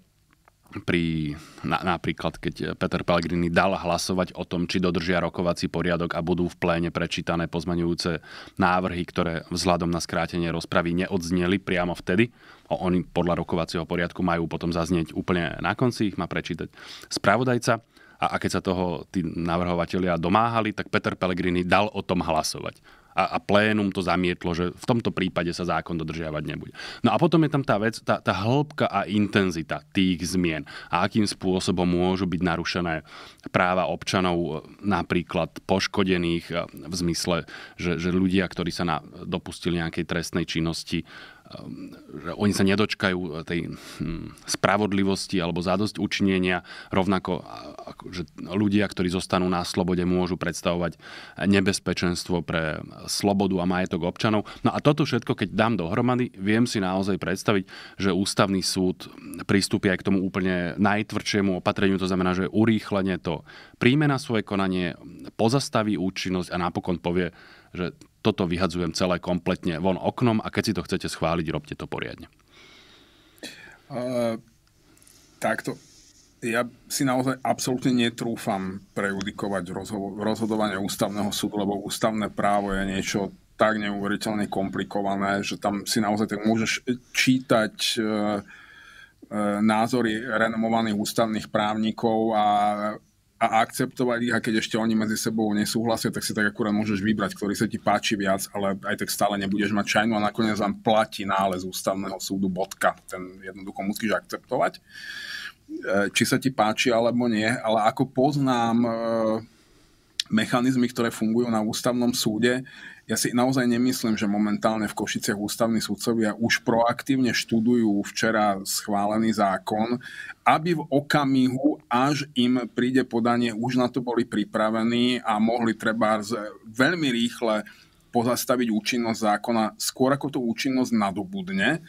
pri, na, napríklad keď Peter Pellegrini dal hlasovať o tom, či dodržia rokovací poriadok a budú v pléne prečítané pozmaňujúce návrhy, ktoré vzhľadom na skrátenie rozpravy neodzneli priamo vtedy. O, oni podľa rokovacieho poriadku majú potom zaznieť úplne na konci, ich má prečítať spravodajca. A, a keď sa toho tí navrhovatelia domáhali, tak Peter Pellegrini dal o tom hlasovať a, a plénum to zamietlo, že v tomto prípade sa zákon dodržiavať nebude. No a potom je tam tá vec, tá, tá hĺbka a intenzita tých zmien a akým spôsobom môžu byť narušené práva občanov, e, napríklad poškodených e, v zmysle, že, že ľudia, ktorí sa na, dopustili nejakej trestnej činnosti, Um, že oni sa nedočkajú eh, tej hm, spravodlivosti alebo zádosť učinenia, rovnako že ľudia, ktorí zostanú na slobode, môžu predstavovať eh, nebezpečenstvo pre eh, slobodu a majetok občanov. No a toto všetko, keď dám dohromady, viem si naozaj predstaviť, že ústavný súd hm, pristúpi aj k tomu úplne najtvrdšiemu opatreniu, to znamená, že urýchlenie to príjme na svoje konanie, hm, pozastaví účinnosť a napokon povie, že toto vyhadzujem celé kompletne von oknom a keď si to chcete schváliť, robte to poriadne.
Uh, takto. Ja si naozaj absolútne netrúfam prejudikovať rozho- rozhodovanie ústavného súdu, lebo ústavné právo je niečo tak neuveriteľne komplikované, že tam si naozaj tak môžeš čítať e, e, názory renomovaných ústavných právnikov a a akceptovať ich a keď ešte oni medzi sebou nesúhlasia, tak si tak akurát môžeš vybrať, ktorý sa ti páči viac, ale aj tak stále nebudeš mať čajnu a nakoniec vám platí nález ústavného súdu bodka. Ten jednoducho musíš akceptovať, eh, či sa ti páči alebo nie, ale ako poznám eh, mechanizmy, ktoré fungujú na ústavnom súde, ja si naozaj nemyslím, že momentálne v Košiciach ústavní sudcovia už proaktívne študujú včera schválený zákon, aby v okamihu, až im príde podanie, už na to boli pripravení a mohli treba veľmi rýchle pozastaviť účinnosť zákona skôr ako to účinnosť nadobudne.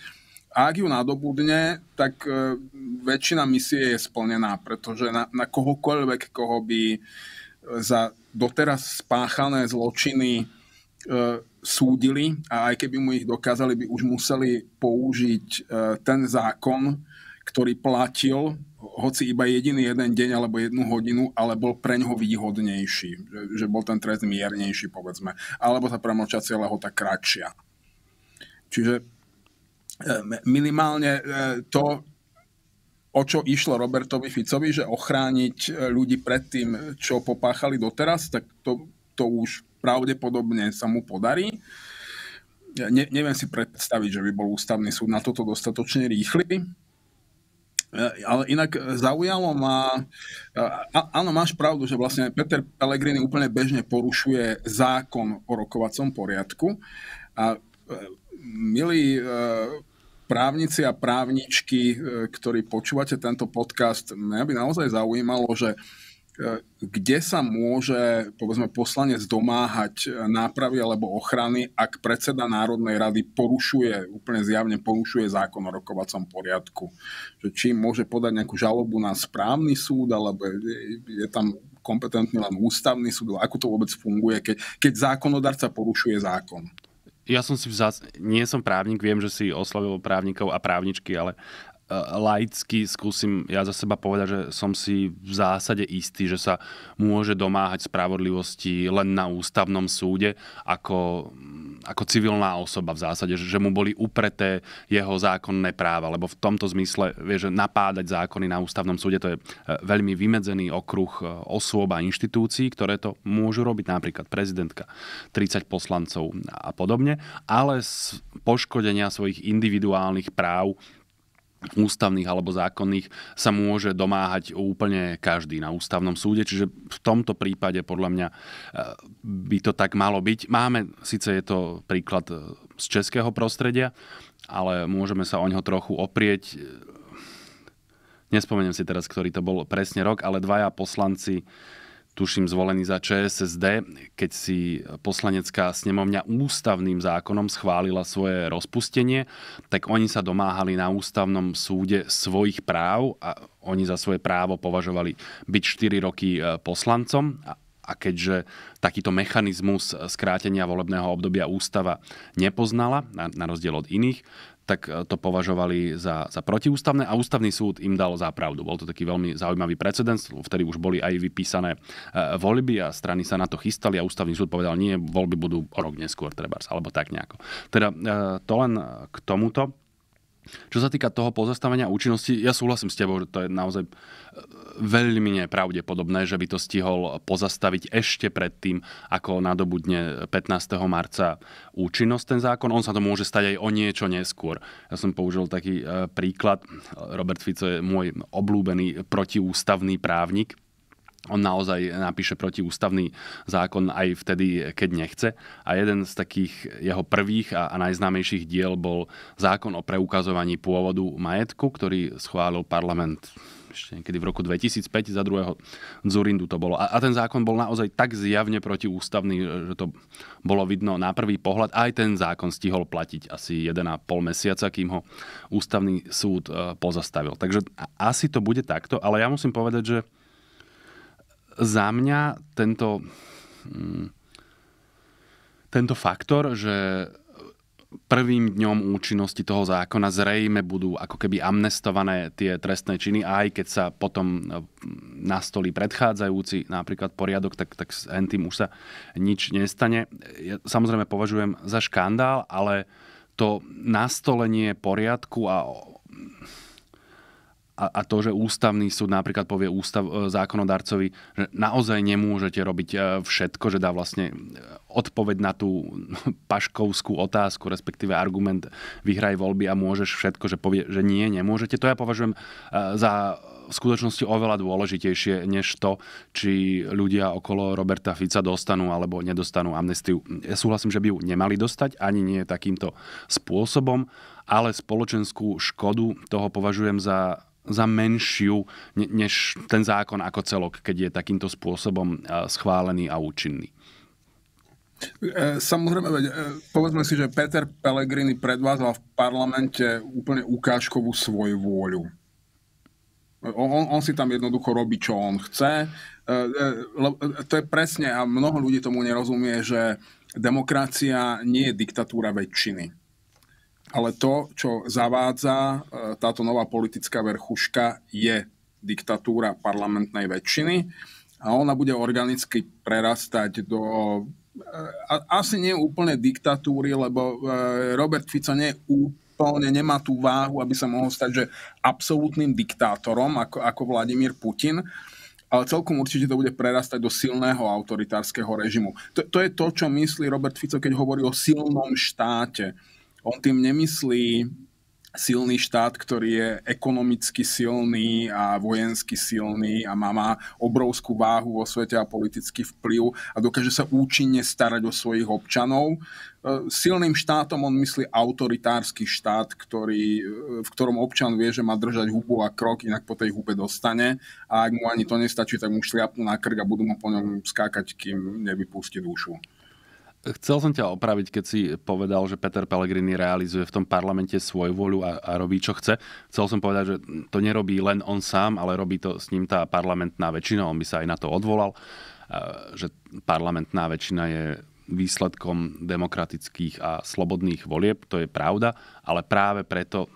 A ak ju nadobudne, tak e, väčšina misie je splnená, pretože na, na kohokoľvek, koho by za doteraz spáchané zločiny E, súdili a aj keby mu ich dokázali, by už museli použiť e, ten zákon, ktorý platil, hoci iba jediný jeden deň alebo jednu hodinu, ale bol pre ňoho výhodnejší, že, že bol ten trest miernejší, povedzme, alebo sa premočacie lehota kratšia. Čiže e, minimálne to, o čo išlo Robertovi Ficovi, že ochrániť ľudí pred tým, čo popáchali doteraz, tak to, to už pravdepodobne sa mu podarí. Ja ne, neviem si predstaviť, že by bol ústavný súd na toto dostatočne rýchly. E, ale inak zaujalo ma, e, áno, máš pravdu, že vlastne Peter Pellegrini úplne bežne porušuje zákon o rokovacom poriadku. A e, milí právnici a právničky, ktorí počúvate tento podcast, mňa by naozaj zaujímalo, že kde sa môže, povedzme, poslanec domáhať nápravy alebo ochrany, ak predseda Národnej rady porušuje, úplne zjavne porušuje zákon o rokovacom poriadku. Že či môže podať nejakú žalobu na správny súd, alebo je, je tam kompetentný len ústavný súd, ako to vôbec funguje, keď, keď zákonodarca porušuje zákon
ja som si vzás... nie som právnik, viem, že si oslovil právnikov a právničky, ale Eh, laicky skúsim ja za seba povedať, že som si v zásade istý, že sa môže domáhať spravodlivosti len na ústavnom súde ako, mm, ako civilná osoba v zásade, že mu boli upreté jeho zákonné práva, lebo v tomto zmysle vie, že napádať zákony na ústavnom súde to je eh, veľmi vymedzený okruh eh, osôb a inštitúcií, ktoré to môžu robiť, napríklad prezidentka, 30 poslancov a podobne, ale z poškodenia svojich individuálnych práv ústavných alebo zákonných sa môže domáhať úplne každý na ústavnom súde, čiže v tomto prípade podľa mňa eh, by to tak malo byť. Máme, síce je to príklad eh, z českého prostredia, ale môžeme sa o ňo trochu oprieť. Nespomeniem si teraz, ktorý to bol presne rok, ale dvaja poslanci tuším zvolený za ČSSD, keď si poslanecká snemovňa ústavným zákonom schválila svoje rozpustenie, tak oni sa domáhali na ústavnom súde svojich práv a oni za svoje právo považovali byť 4 roky e, poslancom a keďže takýto mechanizmus skrátenia volebného obdobia ústava nepoznala, na, na rozdiel od iných, tak e, to považovali za, za protiústavné a ústavný súd im dal zápravdu. Bol to taký veľmi zaujímavý precedens, vtedy už boli aj vypísané e, voľby a strany sa na to chystali a ústavný súd povedal, nie, voľby budú rok neskôr, treba, alebo tak nejako. Teda e, to len k tomuto. Čo sa týka toho pozastavenia účinnosti, ja súhlasím s tebou, že to je naozaj e, veľmi nepravdepodobné, že by to stihol pozastaviť ešte pred tým, ako nadobudne 15. marca účinnosť ten zákon. On sa to môže stať aj o niečo neskôr. Ja som použil taký e, príklad. Robert Fico je môj oblúbený protiústavný právnik on naozaj napíše protiústavný zákon aj vtedy, keď nechce. A jeden z takých jeho prvých a, najznámejších diel bol zákon o preukazovaní pôvodu majetku, ktorý schválil parlament ešte niekedy v roku 2005 za druhého Zurindu to bolo. A, a ten zákon bol naozaj tak zjavne protiústavný, že to bolo vidno na prvý pohľad. Aj ten zákon stihol platiť asi 1,5 mesiaca, kým ho ústavný súd e, pozastavil. Takže asi to bude takto, ale ja musím povedať, že za mňa tento, mm, tento faktor, že prvým dňom účinnosti toho zákona zrejme budú ako keby amnestované tie trestné činy, aj keď sa potom mm, nastolí predchádzajúci napríklad poriadok, tak, tak s tým už sa nič nestane. Ja samozrejme považujem za škandál, ale to nastolenie poriadku a a, a to, že ústavný súd napríklad povie ústav, e, zákonodarcovi, že naozaj nemôžete robiť e, všetko, že dá vlastne e, odpoveď na tú paškovskú otázku, respektíve argument vyhraj voľby a môžeš všetko, že povie, že nie, nemôžete. To ja považujem za v skutočnosti oveľa dôležitejšie než to, či ľudia okolo Roberta Fica dostanú alebo nedostanú amnestiu. Ja súhlasím, že by ju nemali dostať, ani nie takýmto spôsobom, ale spoločenskú škodu toho považujem za za menšiu než ten zákon ako celok, keď je takýmto spôsobom eh, schválený a účinný.
Eh, samozrejme, eh, povedzme si, že Peter Pellegrini predvádzal v parlamente úplne ukážkovú svoju vôľu. On, on si tam jednoducho robí, čo on chce. To je presne, a mnoho ľudí tomu nerozumie, že demokracia nie je diktatúra väčšiny ale to, čo zavádza e, táto nová politická verchuška, je diktatúra parlamentnej väčšiny a ona bude organicky prerastať do e, asi nie úplne diktatúry, lebo e, Robert Fico nie úplne nemá tú váhu, aby sa mohol stať že absolútnym diktátorom ako, ako Vladimír Putin ale celkom určite to bude prerastať do silného autoritárskeho režimu. To, to je to, čo myslí Robert Fico, keď hovorí o silnom štáte. Uh, on tým nemyslí silný štát, ktorý je ekonomicky silný a vojensky silný a má, má obrovskú váhu vo svete a politický vplyv a dokáže sa účinne starať o svojich občanov. E, silným štátom on myslí autoritársky štát, ktorý, e, v ktorom občan vie, že má držať hubu a krok, inak po tej hube dostane a ak mu ani to nestačí, tak mu šliapnú na krk a budú mu po ňom skákať, kým nevypustí dušu
chcel som ťa opraviť, keď si povedal, že Peter Pellegrini realizuje v tom parlamente svoju voľu a, a robí, čo chce. Chcel som povedať, že to nerobí len on sám, ale robí to s ním tá parlamentná väčšina. On by sa aj na to odvolal, že parlamentná väčšina je výsledkom demokratických a slobodných volieb, to je pravda, ale práve preto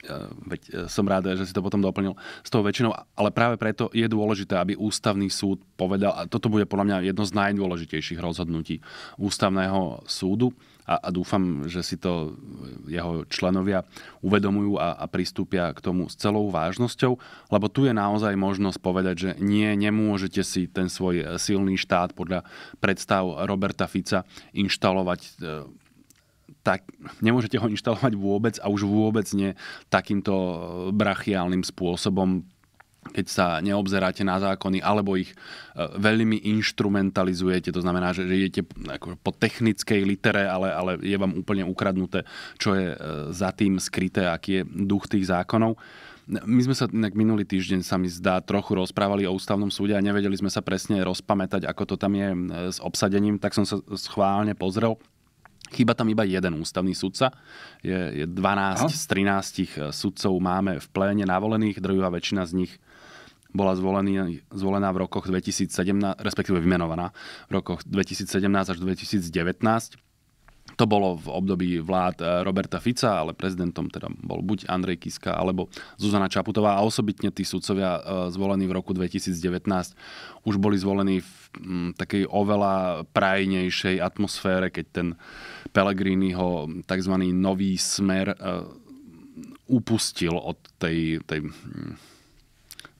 Eh, veď eh, som rád, eh, že si to potom doplnil s tou väčšinou, ale práve preto je dôležité, aby ústavný súd povedal, a toto bude podľa mňa jedno z najdôležitejších rozhodnutí ústavného súdu, a, a dúfam, že si to jeho členovia uvedomujú a, a pristúpia k tomu s celou vážnosťou, lebo tu je naozaj možnosť povedať, že nie, nemôžete si ten svoj silný štát podľa predstav Roberta Fica inštalovať tak nemôžete ho inštalovať vôbec a už vôbec nie takýmto brachiálnym spôsobom, keď sa neobzeráte na zákony alebo ich e, veľmi instrumentalizujete, to znamená, že, že idete ako po technickej litere, ale, ale je vám úplne ukradnuté, čo je e, za tým skryté, aký je duch tých zákonov. My sme sa inak minulý týždeň, sa mi zdá, trochu rozprávali o ústavnom súde a nevedeli sme sa presne rozpamätať, ako to tam je s obsadením, tak som sa schválne pozrel Chýba tam iba jeden ústavný sudca. Je, je 12 Aha. z 13 eh, sudcov máme v pléne navolených, Druhá väčšina z nich bola zvolený, zvolená v rokoch 2017, respektíve vymenovaná v rokoch 2017 až 2019. To bolo v období vlád e, Roberta Fica, ale prezidentom teda bol buď Andrej Kiska alebo Zuzana Čaputová a osobitne tí sudcovia e, zvolení v roku 2019 už boli zvolení v takej oveľa prajnejšej atmosfére, keď ten Pellegriniho tzv. nový smer e, upustil od tej, tej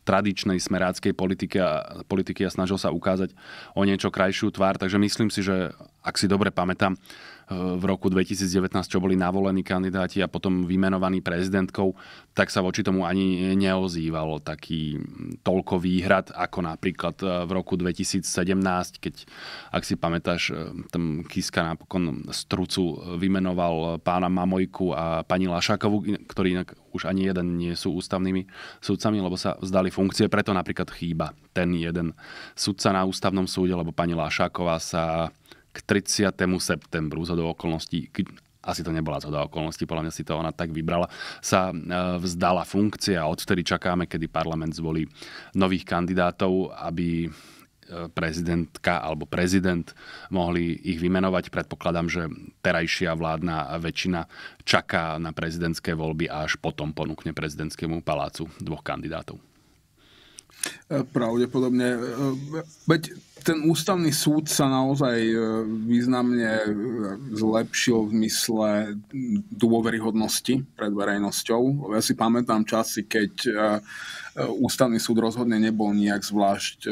tradičnej smeráckej politiky a, politiky a snažil sa ukázať o niečo krajšiu tvár. Takže myslím si, že ak si dobre pamätám, v roku 2019, čo boli navolení kandidáti a potom vymenovaní prezidentkou, tak sa voči tomu ani neozývalo taký toľko výhrad, ako napríklad e, v roku 2017, keď, ak si pamätáš, e, tam Kiska napokon strucu vymenoval pána Mamojku a pani Lašakovu, ktorí inak už ani jeden nie sú ústavnými sudcami, lebo sa vzdali funkcie, preto napríklad chýba ten jeden sudca na ústavnom súde, lebo pani Lašáková sa k 30. septembru zhodou okolností, asi to nebola zhoda okolností, podľa mňa si to ona tak vybrala, sa e, vzdala funkcia a odvtedy čakáme, kedy parlament zvolí nových kandidátov, aby e, prezidentka alebo prezident mohli ich vymenovať. Predpokladám, že terajšia vládna väčšina čaká na prezidentské voľby a až potom ponúkne prezidentskému palácu dvoch kandidátov.
E, pravdepodobne. E, veď ten ústavný súd sa naozaj e, významne zlepšil v mysle dôveryhodnosti pred verejnosťou. Ja si pamätám časy, keď ústavný súd rozhodne nebol nejak zvlášť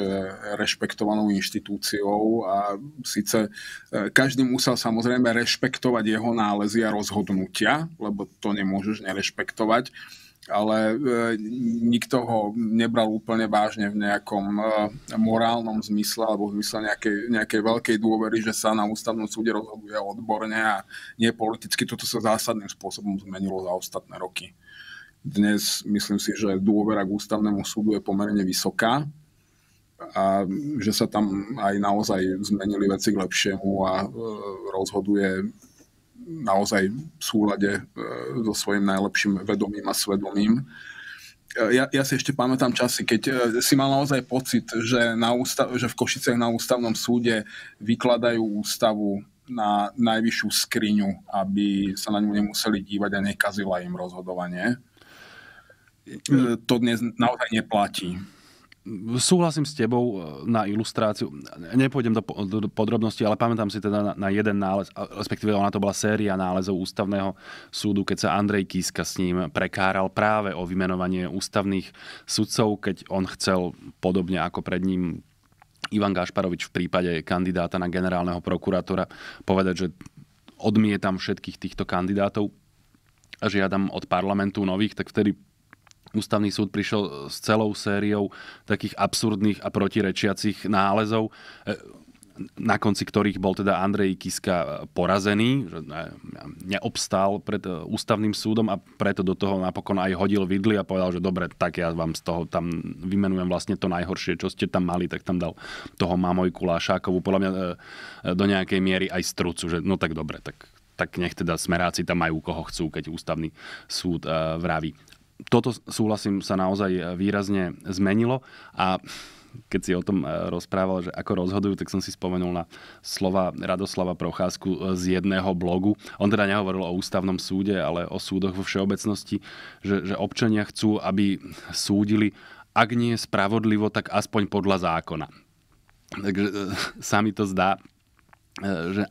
rešpektovanou inštitúciou a síce každý musel samozrejme rešpektovať jeho nálezy a rozhodnutia, lebo to nemôžeš nerešpektovať ale e, nikto ho nebral úplne vážne v nejakom e, morálnom zmysle alebo v zmysle nejakej, nejakej veľkej dôvery, že sa na ústavnom súde rozhoduje odborne a nie politicky. Toto sa zásadným spôsobom zmenilo za ostatné roky. Dnes myslím si, že dôvera k ústavnému súdu je pomerne vysoká a že sa tam aj naozaj zmenili veci k lepšiemu a e, rozhoduje naozaj v súlade e, so svojím najlepším vedomím a svedomím. E, ja, ja si ešte pamätám časy, keď e, si mal naozaj pocit, že, na ústav, že v Košicech na ústavnom súde vykladajú ústavu na najvyššiu skriňu, aby sa na ňu nemuseli dívať a nekazila im rozhodovanie. To dnes naozaj neplatí
súhlasím s tebou e, na ilustráciu. Nepôjdem do, podrobnosti, podrobností, ale pamätám si teda na, na jeden nález, respektíve ona to bola séria nálezov ústavného súdu, keď sa Andrej Kiska s ním prekáral práve o vymenovanie ústavných sudcov, keď on chcel podobne ako pred ním Ivan Gašparovič v prípade kandidáta na generálneho prokurátora povedať, že odmietam všetkých týchto kandidátov a žiadam od parlamentu nových, tak vtedy Ústavný súd prišiel e, s celou sériou takých absurdných a protirečiacich nálezov e, na konci ktorých bol teda Andrej Kiska e, porazený, že neobstal pred ústavným súdom a preto do toho napokon aj hodil vidly a povedal, že dobre, tak ja vám z toho tam vymenujem vlastne to najhoršie, čo ste tam mali, tak tam dal toho Mamojku Lášákovú, podľa mňa do nejakej miery aj strucu, že no tak dobre, tak tak nech teda smeráci tam majú koho chcú, keď ústavný súd vraví toto súhlasím sa naozaj e, výrazne zmenilo a keď si o tom e, rozprával, že ako rozhodujú, tak som si spomenul na slova Radoslava Procházku e, z jedného blogu. On teda nehovoril o ústavnom súde, ale o súdoch vo všeobecnosti, že, že občania chcú, aby súdili, ak nie spravodlivo, tak aspoň podľa zákona. Takže sa mi to zdá, že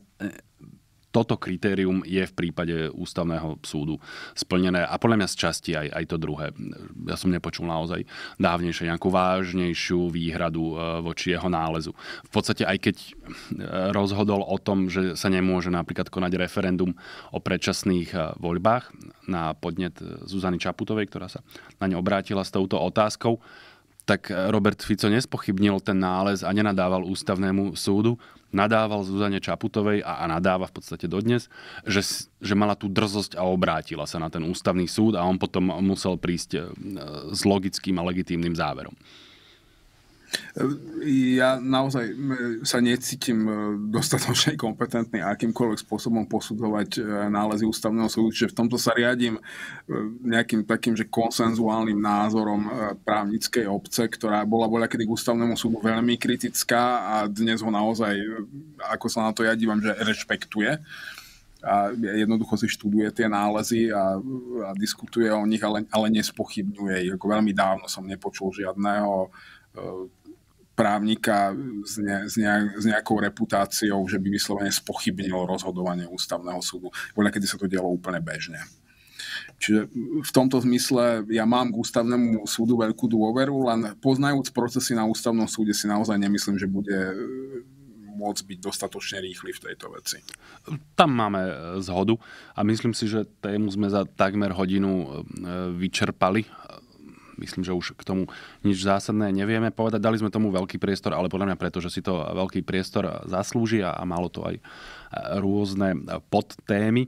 toto kritérium je v prípade ústavného súdu splnené a podľa mňa z časti aj, aj to druhé. Ja som nepočul naozaj dávnejšie nejakú vážnejšiu výhradu e, voči jeho nálezu. V podstate aj keď e, rozhodol o tom, že sa nemôže napríklad konať referendum o predčasných e, voľbách na podnet Zuzany Čaputovej, ktorá sa na ne obrátila s touto otázkou, tak Robert Fico nespochybnil ten nález a nenadával ústavnému súdu nadával Zuzane Čaputovej a, a nadáva v podstate dodnes, že, že mala tú drzosť a obrátila sa na ten ústavný súd a on potom musel prísť e, e, s logickým a legitímnym záverom.
E, ja naozaj e, sa necítim e, dostatočne kompetentný akýmkoľvek spôsobom posudzovať nálezy ústavného súdu, čiže v tomto sa riadím nejakým takým, že konsenzuálnym názorom právnickej obce, ktorá bola bola kedy k ústavnému súdu veľmi kritická a dnes ho naozaj, ako sa na to ja dívam, že rešpektuje a jednoducho si študuje tie nálezy a, a diskutuje o nich, ale, ale nespochybňuje ich. veľmi dávno som nepočul žiadného právnika s, ne, s, ne, s nejakou reputáciou, že by vyslovene spochybnil rozhodovanie ústavného súdu. Voľa, kedy sa to dialo úplne bežne. Čiže v tomto zmysle ja mám k ústavnému súdu veľkú dôveru, len poznajúc procesy na ústavnom súde si naozaj nemyslím, že bude e, môcť byť dostatočne rýchly v tejto veci.
Tam máme e, zhodu a myslím si, že tému sme za takmer hodinu e, vyčerpali myslím, že už k tomu nič zásadné nevieme povedať. Dali sme tomu veľký priestor, ale podľa mňa preto, že si to veľký priestor zaslúži a, a malo to aj rôzne podtémy.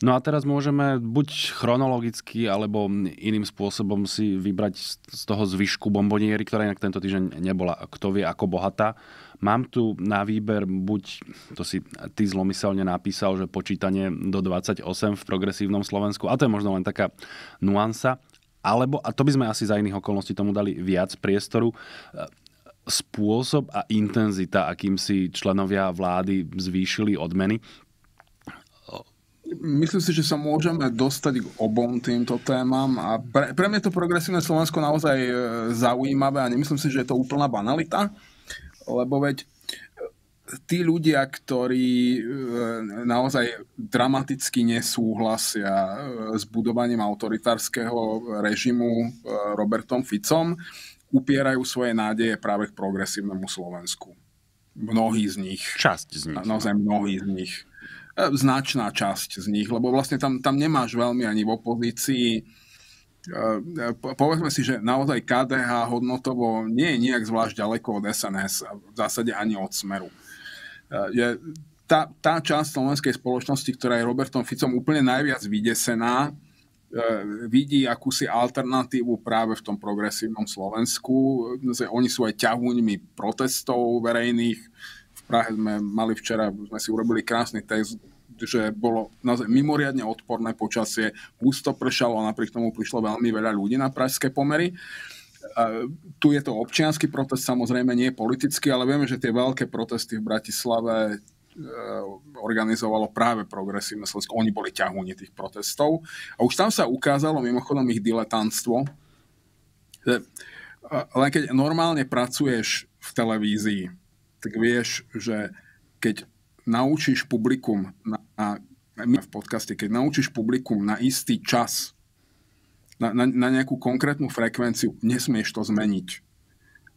No a teraz môžeme buď chronologicky, alebo iným spôsobom si vybrať z toho zvyšku bomboniery, ktorá inak tento týždeň nebola, kto vie, ako bohatá. Mám tu na výber buď, to si ty zlomyselne napísal, že počítanie do 28 v progresívnom Slovensku, a to je možno len taká nuansa, alebo, a to by sme asi za iných okolností tomu dali viac priestoru, e, spôsob a intenzita, akým si členovia vlády zvýšili odmeny?
Myslím si, že sa môžeme dostať k obom týmto témam a pre, pre mňa to progresívne Slovensko naozaj e, zaujímavé a nemyslím si, že je to úplná banalita, lebo veď tí ľudia, ktorí eh, naozaj dramaticky nesúhlasia eh, s budovaním autoritárskeho režimu eh, Robertom Ficom, upierajú svoje nádeje práve k progresívnemu Slovensku. Mnohí z nich. Časť z nich. No, naozaj no. mnohí z nich. Značná časť z nich, lebo vlastne tam, tam nemáš veľmi ani v opozícii povedzme si, že naozaj KDH hodnotovo nie je nejak zvlášť ďaleko od SNS a v zásade ani od Smeru. Eh, je tá, tá časť slovenskej spoločnosti, ktorá je Robertom Ficom úplne najviac vydesená, eh, vidí akúsi alternatívu práve v tom progresívnom Slovensku. Eh, oni sú aj ťahúňmi protestov verejných. V Prahe sme mali včera, sme si urobili krásny test, že bolo naozaj mimoriadne odporné počasie, husto pršalo a napriek tomu prišlo veľmi veľa ľudí na pražské pomery. Uh, tu je to občianský protest, samozrejme nie politický, ale vieme, že tie veľké protesty v Bratislave e, organizovalo práve progresívne Slovensko. Oni boli ťahúni tých protestov. A už tam sa ukázalo mimochodom ich diletantstvo. E, len keď normálne pracuješ v televízii, tak vieš, že keď naučíš publikum na, na v podcaste, keď naučíš publikum na istý čas na, na, na nejakú konkrétnu frekvenciu, nesmieš to zmeniť.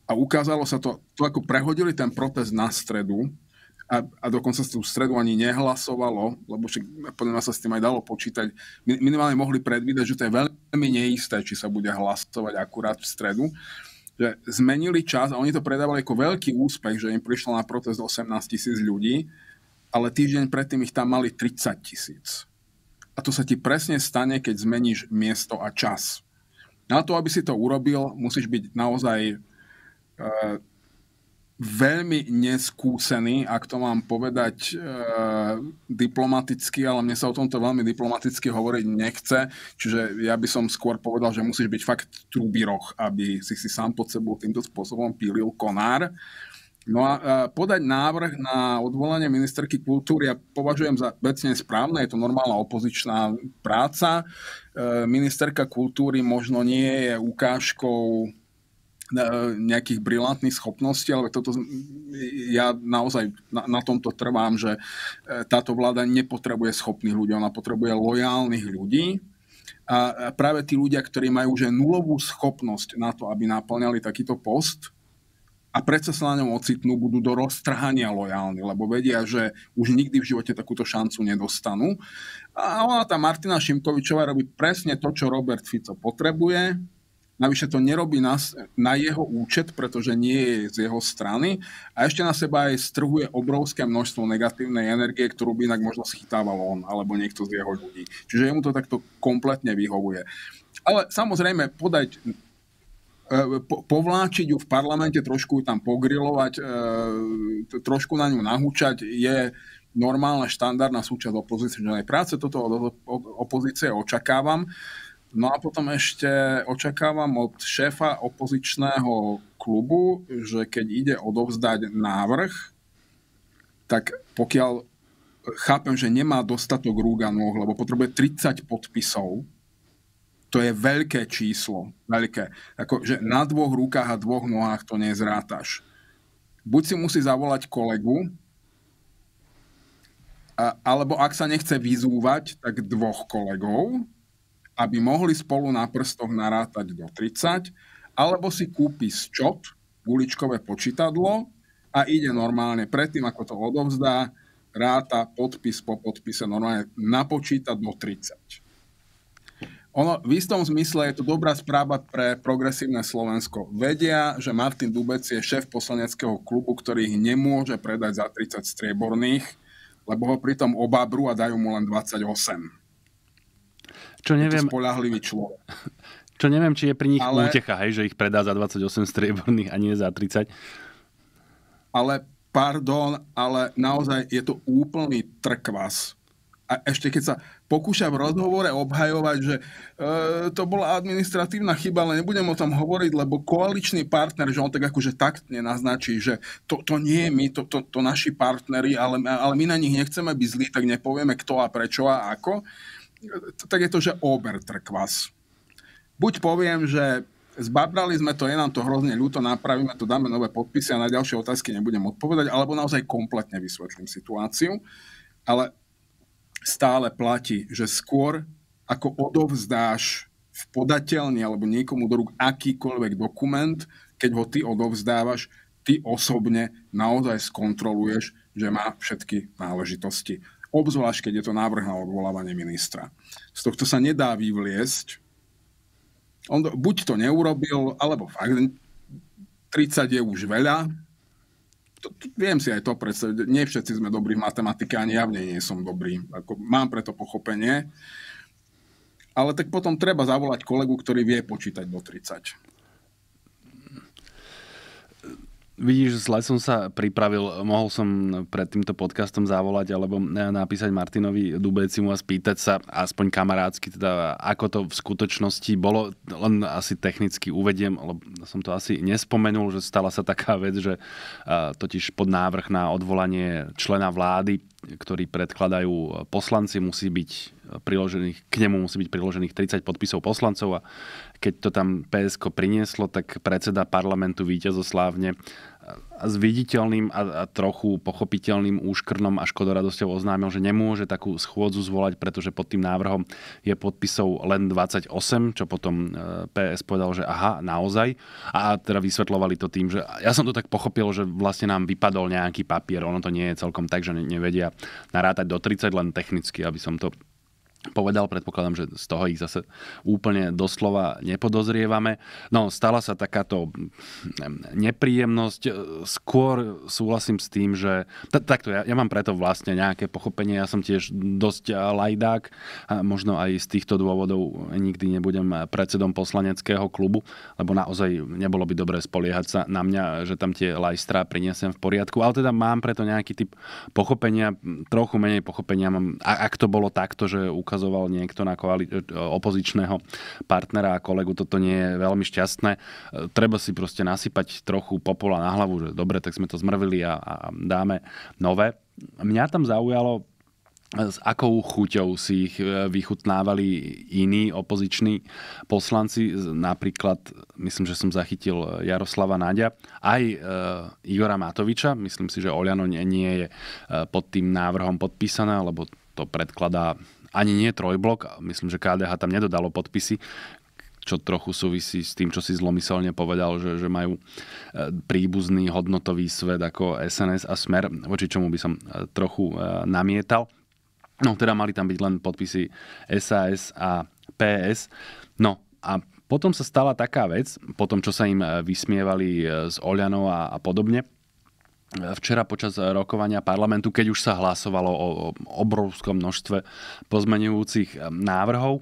A ukázalo sa to, to ako prehodili ten protest na stredu a, a dokonca sa tú stredu ani nehlasovalo, lebo však podľa mňa sa s tým aj dalo počítať. Minimálne mohli predvídať, že to je veľmi neisté, či sa bude hlasovať akurát v stredu že zmenili čas a oni to predávali ako veľký úspech, že im prišlo na protest 18 tisíc ľudí, ale týždeň predtým ich tam mali 30 tisíc. A to sa ti presne stane, keď zmeníš miesto a čas. Na to, aby si to urobil, musíš byť naozaj e, veľmi neskúsený, ak to mám povedať e, diplomaticky, ale mne sa o tomto veľmi diplomaticky hovoriť nechce, čiže ja by som skôr povedal, že musíš byť fakt trúbiroch, aby si si sám pod sebou týmto spôsobom pílil konár. E, No a podať návrh na odvolanie ministerky kultúry ja považujem za vecne správne, je to normálna opozičná práca. E, ministerka kultúry možno nie je ukážkou e, nejakých brilantných schopností, ale toto, ja naozaj na, na tomto trvám, že e, táto vláda nepotrebuje schopných ľudí, ona potrebuje lojálnych ľudí. A práve tí ľudia, ktorí majú už nulovú schopnosť na to, aby naplňali takýto post, a predsa sa na ňom ocitnú, budú do roztrhania lojálni, lebo vedia, že už nikdy v živote takúto šancu nedostanú. A ona, tá Martina Šimkovičová, robí presne to, čo Robert Fico potrebuje. Navyše to nerobí na, na jeho účet, pretože nie je z jeho strany. A ešte na seba aj strhuje obrovské množstvo negatívnej energie, ktorú by inak možno schytával on alebo niekto z jeho ľudí. Čiže jemu to takto kompletne vyhovuje. Ale samozrejme, podať E, po, povláčiť ju v parlamente, trošku tam pogrilovať, e, trošku na ňu nahúčať je normálna štandardná súčasť opozičnej práce. Toto od opozície očakávam. No a potom ešte očakávam od šéfa opozičného klubu, že keď ide odovzdať návrh, tak pokiaľ chápem, že nemá dostatok rúk a nôh, lebo potrebuje 30 podpisov, to je veľké číslo. Veľké. Ako, že na dvoch rukách a dvoch nohách to nezrátaš. Buď si musí zavolať kolegu, a, alebo ak sa nechce vyzúvať, tak dvoch kolegov, aby mohli spolu na prstoch narátať do 30, alebo si kúpi sčot, guličkové počítadlo a ide normálne predtým, ako to odovzdá, ráta podpis po podpise normálne napočítať do 30 ono v istom zmysle je to dobrá správa pre progresívne Slovensko. Vedia, že Martin Dubec je šéf poslaneckého klubu, ktorý ich nemôže predať za 30 strieborných, lebo ho pritom obabru a dajú mu len 28. Čo neviem... Je to spolahlivý človek.
Čo neviem, či je pri nich Ale... útecha, hej, že ich predá za 28 strieborných a nie za 30. Ale pardon, ale naozaj je to úplný
trkvas a ešte keď sa pokúšam v rozhovore obhajovať, že e, to bola administratívna chyba, ale nebudem o tom hovoriť, lebo koaličný partner, že on tak akože taktne naznačí, že to, to nie je my, to, to, to naši partneri, ale, ale my na nich nechceme byť zlí, tak nepovieme kto a prečo a ako, e, tak je to, že obertrkvas. Buď poviem, že zbabrali sme to, je nám to hrozne ľúto, napravíme to, dáme nové podpisy a na ďalšie otázky nebudem odpovedať, alebo naozaj kompletne vysvetlím situáciu. Ale stále platí, že skôr ako odovzdáš v podateľni alebo niekomu do rúk akýkoľvek dokument, keď ho ty odovzdávaš, ty osobne naozaj skontroluješ, že má všetky náležitosti. Obzvlášť, keď je to návrh na odvolávanie ministra. Z tohto sa nedá vyvliesť. On buď to neurobil, alebo fakt 30 je už veľa, to, to, viem si aj to predstaviť. Nie všetci sme dobrí v matematike, ani ja v nej nie som dobrý. Ako, mám preto pochopenie. Ale tak potom treba zavolať kolegu, ktorý vie počítať do 30.
Vidíš, zle som sa pripravil. Mohol som pred týmto podcastom zavolať alebo e, napísať Martinovi Dubecimu a spýtať sa aspoň kamarádsky, teda ako to v skutočnosti bolo. Len asi technicky uvediem, lebo som to asi nespomenul, že stala sa taká vec, že e, totiž pod návrh na odvolanie člena vlády, ktorý predkladajú poslanci, musí byť priložených, k nemu musí byť priložených 30 podpisov poslancov a keď to tam PSK prinieslo, tak predseda parlamentu víťazoslávne s viditeľným a, a trochu pochopiteľným úškrnom a škodoradosťou oznámil, že nemôže takú schôdzu zvolať, pretože pod tým návrhom je podpisov len 28, čo potom e, PS povedal, že aha, naozaj. A teda vysvetlovali to tým, že ja som to tak pochopil, že vlastne nám vypadol nejaký papier, ono to nie je celkom tak, že nevedia narátať do 30, len technicky, aby som to povedal, predpokladám, že z toho ich zase úplne doslova nepodozrievame. No, stala sa takáto nepríjemnosť. Skôr súhlasím s tým, že... Takto, ja, ja mám preto vlastne nejaké pochopenie, ja som tiež dosť lajdák a možno aj z týchto dôvodov nikdy nebudem predsedom poslaneckého klubu, lebo naozaj nebolo by dobré spoliehať sa na mňa, že tam tie lajstra priniesem v poriadku, ale teda mám preto nejaký typ pochopenia, trochu menej pochopenia mám, ak to bolo takto, že ukázal poukazoval niekto na koali- e, opozičného partnera a kolegu, toto nie je veľmi šťastné. E, treba si proste nasypať trochu popola na hlavu, že dobre, tak sme to zmrvili a, a dáme nové. Mňa tam zaujalo e, s akou chuťou si ich vychutnávali iní opoziční poslanci, napríklad, myslím, že som zachytil Jaroslava Náďa, aj e, Igora Matoviča, myslím si, že Oliano nie, nie je pod tým návrhom podpísané, lebo to predkladá ani nie trojblok, myslím, že KDH tam nedodalo podpisy, čo trochu súvisí s tým, čo si zlomyselne povedal, že, že majú e, príbuzný hodnotový svet ako SNS a Smer, voči čomu by som e, trochu e, namietal. No teda mali tam byť len podpisy SAS a PS. No a potom sa stala taká vec, potom, čo sa im vysmievali z Oľanov a, a podobne, včera počas rokovania parlamentu, keď už sa hlasovalo o obrovskom množstve pozmenujúcich eh, návrhov,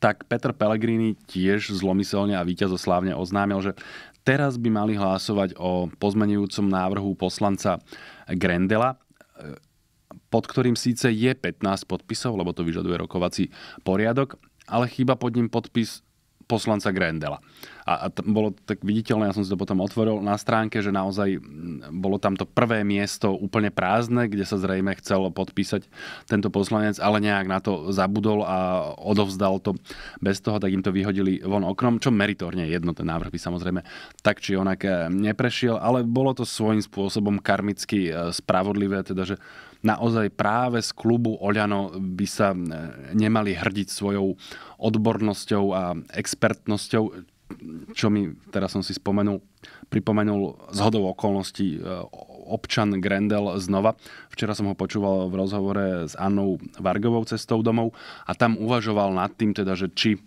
tak Peter Pellegrini tiež zlomyselne a víťazoslávne oznámil, že teraz by mali hlasovať o pozmenujúcom návrhu poslanca Grendela, eh, pod ktorým síce je 15 podpisov, lebo to vyžaduje rokovací poriadok, ale chýba pod ním podpis poslanca Grendela. A, a t- bolo tak viditeľné, ja som si to potom otvoril na stránke, že naozaj bolo tam to prvé miesto úplne prázdne, kde sa zrejme chcel podpísať tento poslanec, ale nejak na to zabudol a odovzdal to bez toho, tak im to vyhodili von oknom, čo meritorne jedno, ten návrh by samozrejme tak či onak e, neprešiel, ale bolo to svojím spôsobom karmicky e, spravodlivé, teda že naozaj práve z klubu Oľano by sa e, nemali hrdiť svojou odbornosťou a expertnosťou, čo mi, teraz som si spomenul, pripomenul z hodou okolností e, občan Grendel znova. Včera som ho počúval v rozhovore s Annou Vargovou cestou domov a tam uvažoval nad tým, teda, že či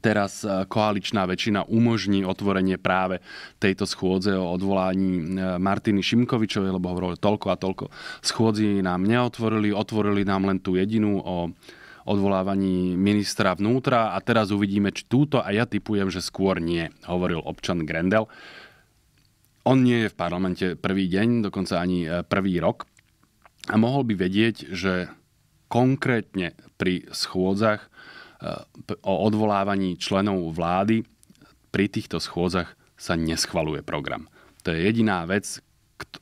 teraz e, koaličná väčšina umožní otvorenie práve tejto schôdze o odvolaní e, Martiny Šimkovičovej, lebo hovorili toľko a toľko schôdzi nám neotvorili, otvorili nám len tú jedinú o odvolávaní ministra vnútra a teraz uvidíme, či túto a ja typujem, že skôr nie, hovoril občan Grendel. On nie je v parlamente prvý deň, dokonca ani e, prvý rok a mohol by vedieť, že konkrétne pri schôdzach o odvolávaní členov vlády pri týchto schôdzach sa neschvaluje program. To je jediná vec,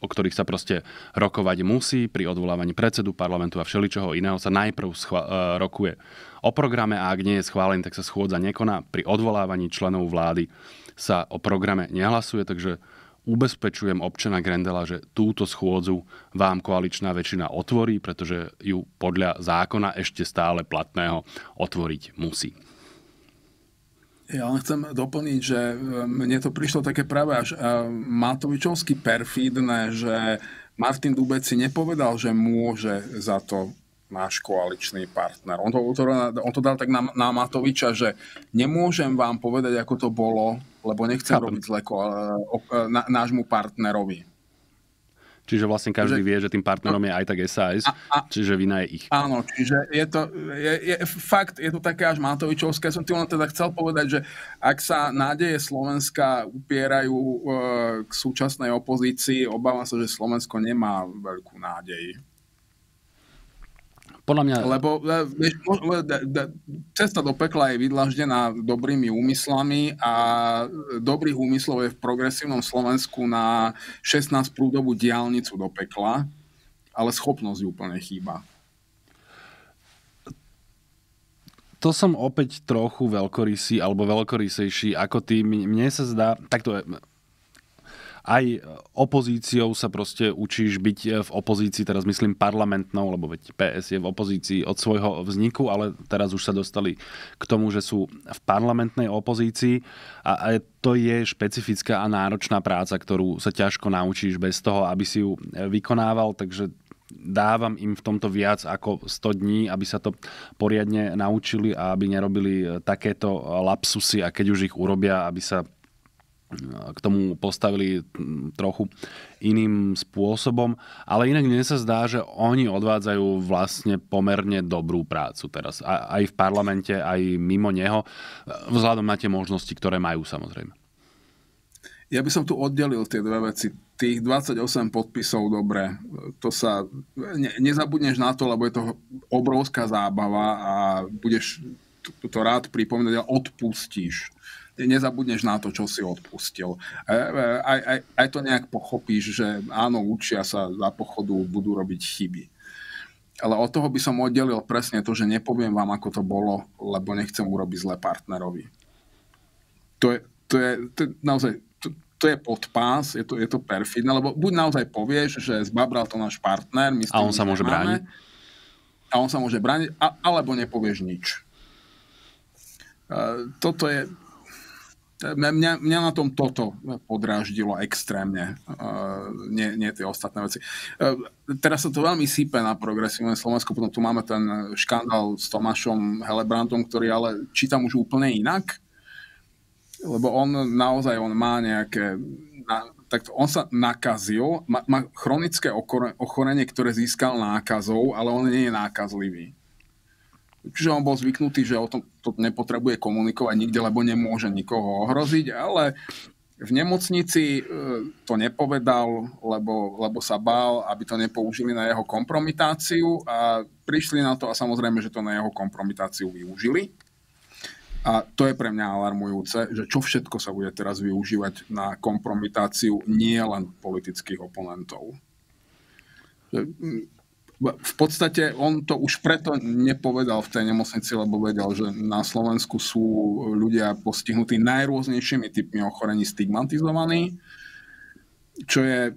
o ktorých sa proste rokovať musí pri odvolávaní predsedu parlamentu a všeličoho iného sa najprv schva- e, rokuje o programe a ak nie je schválený, tak sa schôdza nekoná. Pri odvolávaní členov vlády sa o programe nehlasuje, takže ubezpečujem občana Grendela, že túto schôdzu vám koaličná väčšina otvorí, pretože ju podľa zákona ešte stále platného otvoriť musí.
Ja len chcem doplniť, že e, mne to prišlo také práve až e, Matovičovský perfídne, že Martin Dubec si nepovedal, že môže za to náš koaličný partner. On to, on to dal tak na, na Matoviča, že nemôžem vám povedať, ako to bolo, lebo nechcem Chápem. robiť zle eh, eh, na, nášmu partnerovi.
Čiže vlastne každý že, vie, že tým partnerom no. je aj tak SAS, a, a, čiže vina je ich. Áno,
čiže je to, je, je, fakt, je to také až Matovičovské. Som ti len teda chcel povedať, že ak sa nádeje Slovenska upierajú e, k súčasnej opozícii, obávam sa, že Slovensko nemá veľkú nádej. Podľa mňa... Lebo e, cesta do pekla je vydlaždená dobrými úmyslami a dobrých úmyslov je v progresívnom Slovensku na 16 prúdovú diálnicu do pekla, ale schopnosť úplne chýba.
to som opäť trochu veľkorysý alebo veľkorysejší ako ty. Mne sa zdá, takto aj opozíciou sa proste učíš byť eh, v opozícii, teraz myslím parlamentnou, lebo veď PS je v opozícii od svojho vzniku, ale teraz už sa dostali k tomu, že sú v parlamentnej opozícii a, to je špecifická a náročná práca, ktorú sa ťažko naučíš bez toho, aby si ju eh, vykonával, takže dávam im v tomto viac ako 100 dní, aby sa to poriadne naučili a aby nerobili eh, takéto lapsusy a keď už ich urobia, aby sa k tomu postavili hm, trochu iným spôsobom, ale inak mne sa zdá, že oni odvádzajú vlastne pomerne dobrú prácu teraz, aj v parlamente, aj mimo neho, vzhľadom na tie možnosti, ktoré majú samozrejme.
Ja by som tu oddelil tie dve veci. Tých 28 podpisov, dobre, to sa... Ne, nezabudneš na to, lebo je to obrovská zábava a budeš to, to rád pripomínať a odpustíš ty nezabudneš na to, čo si odpustil. E, e, aj, aj, aj to nejak pochopíš, že áno, učia sa za pochodu, budú robiť chyby. Ale od toho by som oddelil presne to, že nepoviem vám, ako to bolo, lebo nechcem urobiť zle partnerovi. To je, to je, to je naozaj to, to je podpás, je to, je to perfidné, lebo buď naozaj povieš, že zbabral to náš partner, my a on sa môže brániť. A on sa môže brániť, alebo nepovieš nič. E, toto je, Mňa, mňa na tom toto podráždilo extrémne, uh, nie, nie tie ostatné veci. Uh, teraz sa to veľmi sype na progresívne Slovensko, potom tu máme ten škandál s Tomášom Helebrantom, ktorý ale čítam už úplne inak, lebo on naozaj on má nejaké... Na, tak on sa nakazil, má, má chronické okore, ochorenie, ktoré získal nákazou, ale on nie je nákazlivý. Čiže on bol zvyknutý, že o tom to nepotrebuje komunikovať nikde, lebo nemôže nikoho ohroziť, ale v nemocnici e, to nepovedal, lebo, lebo sa bál, aby to nepoužili na jeho kompromitáciu a prišli na to a samozrejme, že to na jeho kompromitáciu využili. A to je pre mňa alarmujúce, že čo všetko sa bude teraz využívať na kompromitáciu nielen politických oponentov v podstate on to už preto nepovedal v tej nemocnici, lebo vedel, že na Slovensku sú ľudia postihnutí najrôznejšími typmi ochorení stigmatizovaní, čo je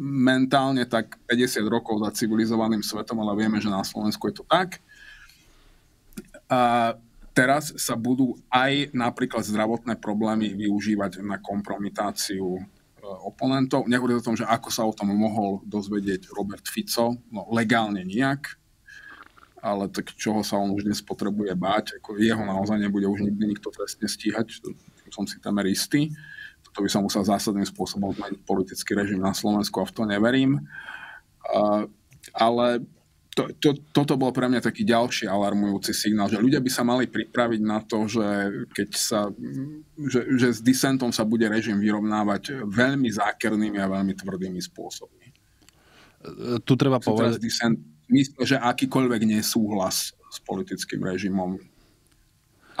mentálne tak 50 rokov za civilizovaným svetom, ale vieme, že na Slovensku je to tak. A teraz sa budú aj napríklad zdravotné problémy využívať na kompromitáciu oponentov. Nehovorím o tom, že ako sa o tom mohol dozvedieť Robert Fico, no legálne nijak, ale tak čoho sa on už dnes potrebuje báť, ako jeho naozaj nebude už nikdy nikto trestne stíhať, som si tamer istý. Toto by sa musel zásadným spôsobom zmeniť politický režim na Slovensku a v to neverím. Ale to, to, toto bol pre mňa taký ďalší alarmujúci signál, že ľudia by sa mali pripraviť na to, že keď sa, že, že s disentom sa bude režim vyrovnávať veľmi zákernými a veľmi tvrdými spôsobmi. E,
tu treba povedať...
Disent, myslím, že akýkoľvek nesúhlas s politickým režimom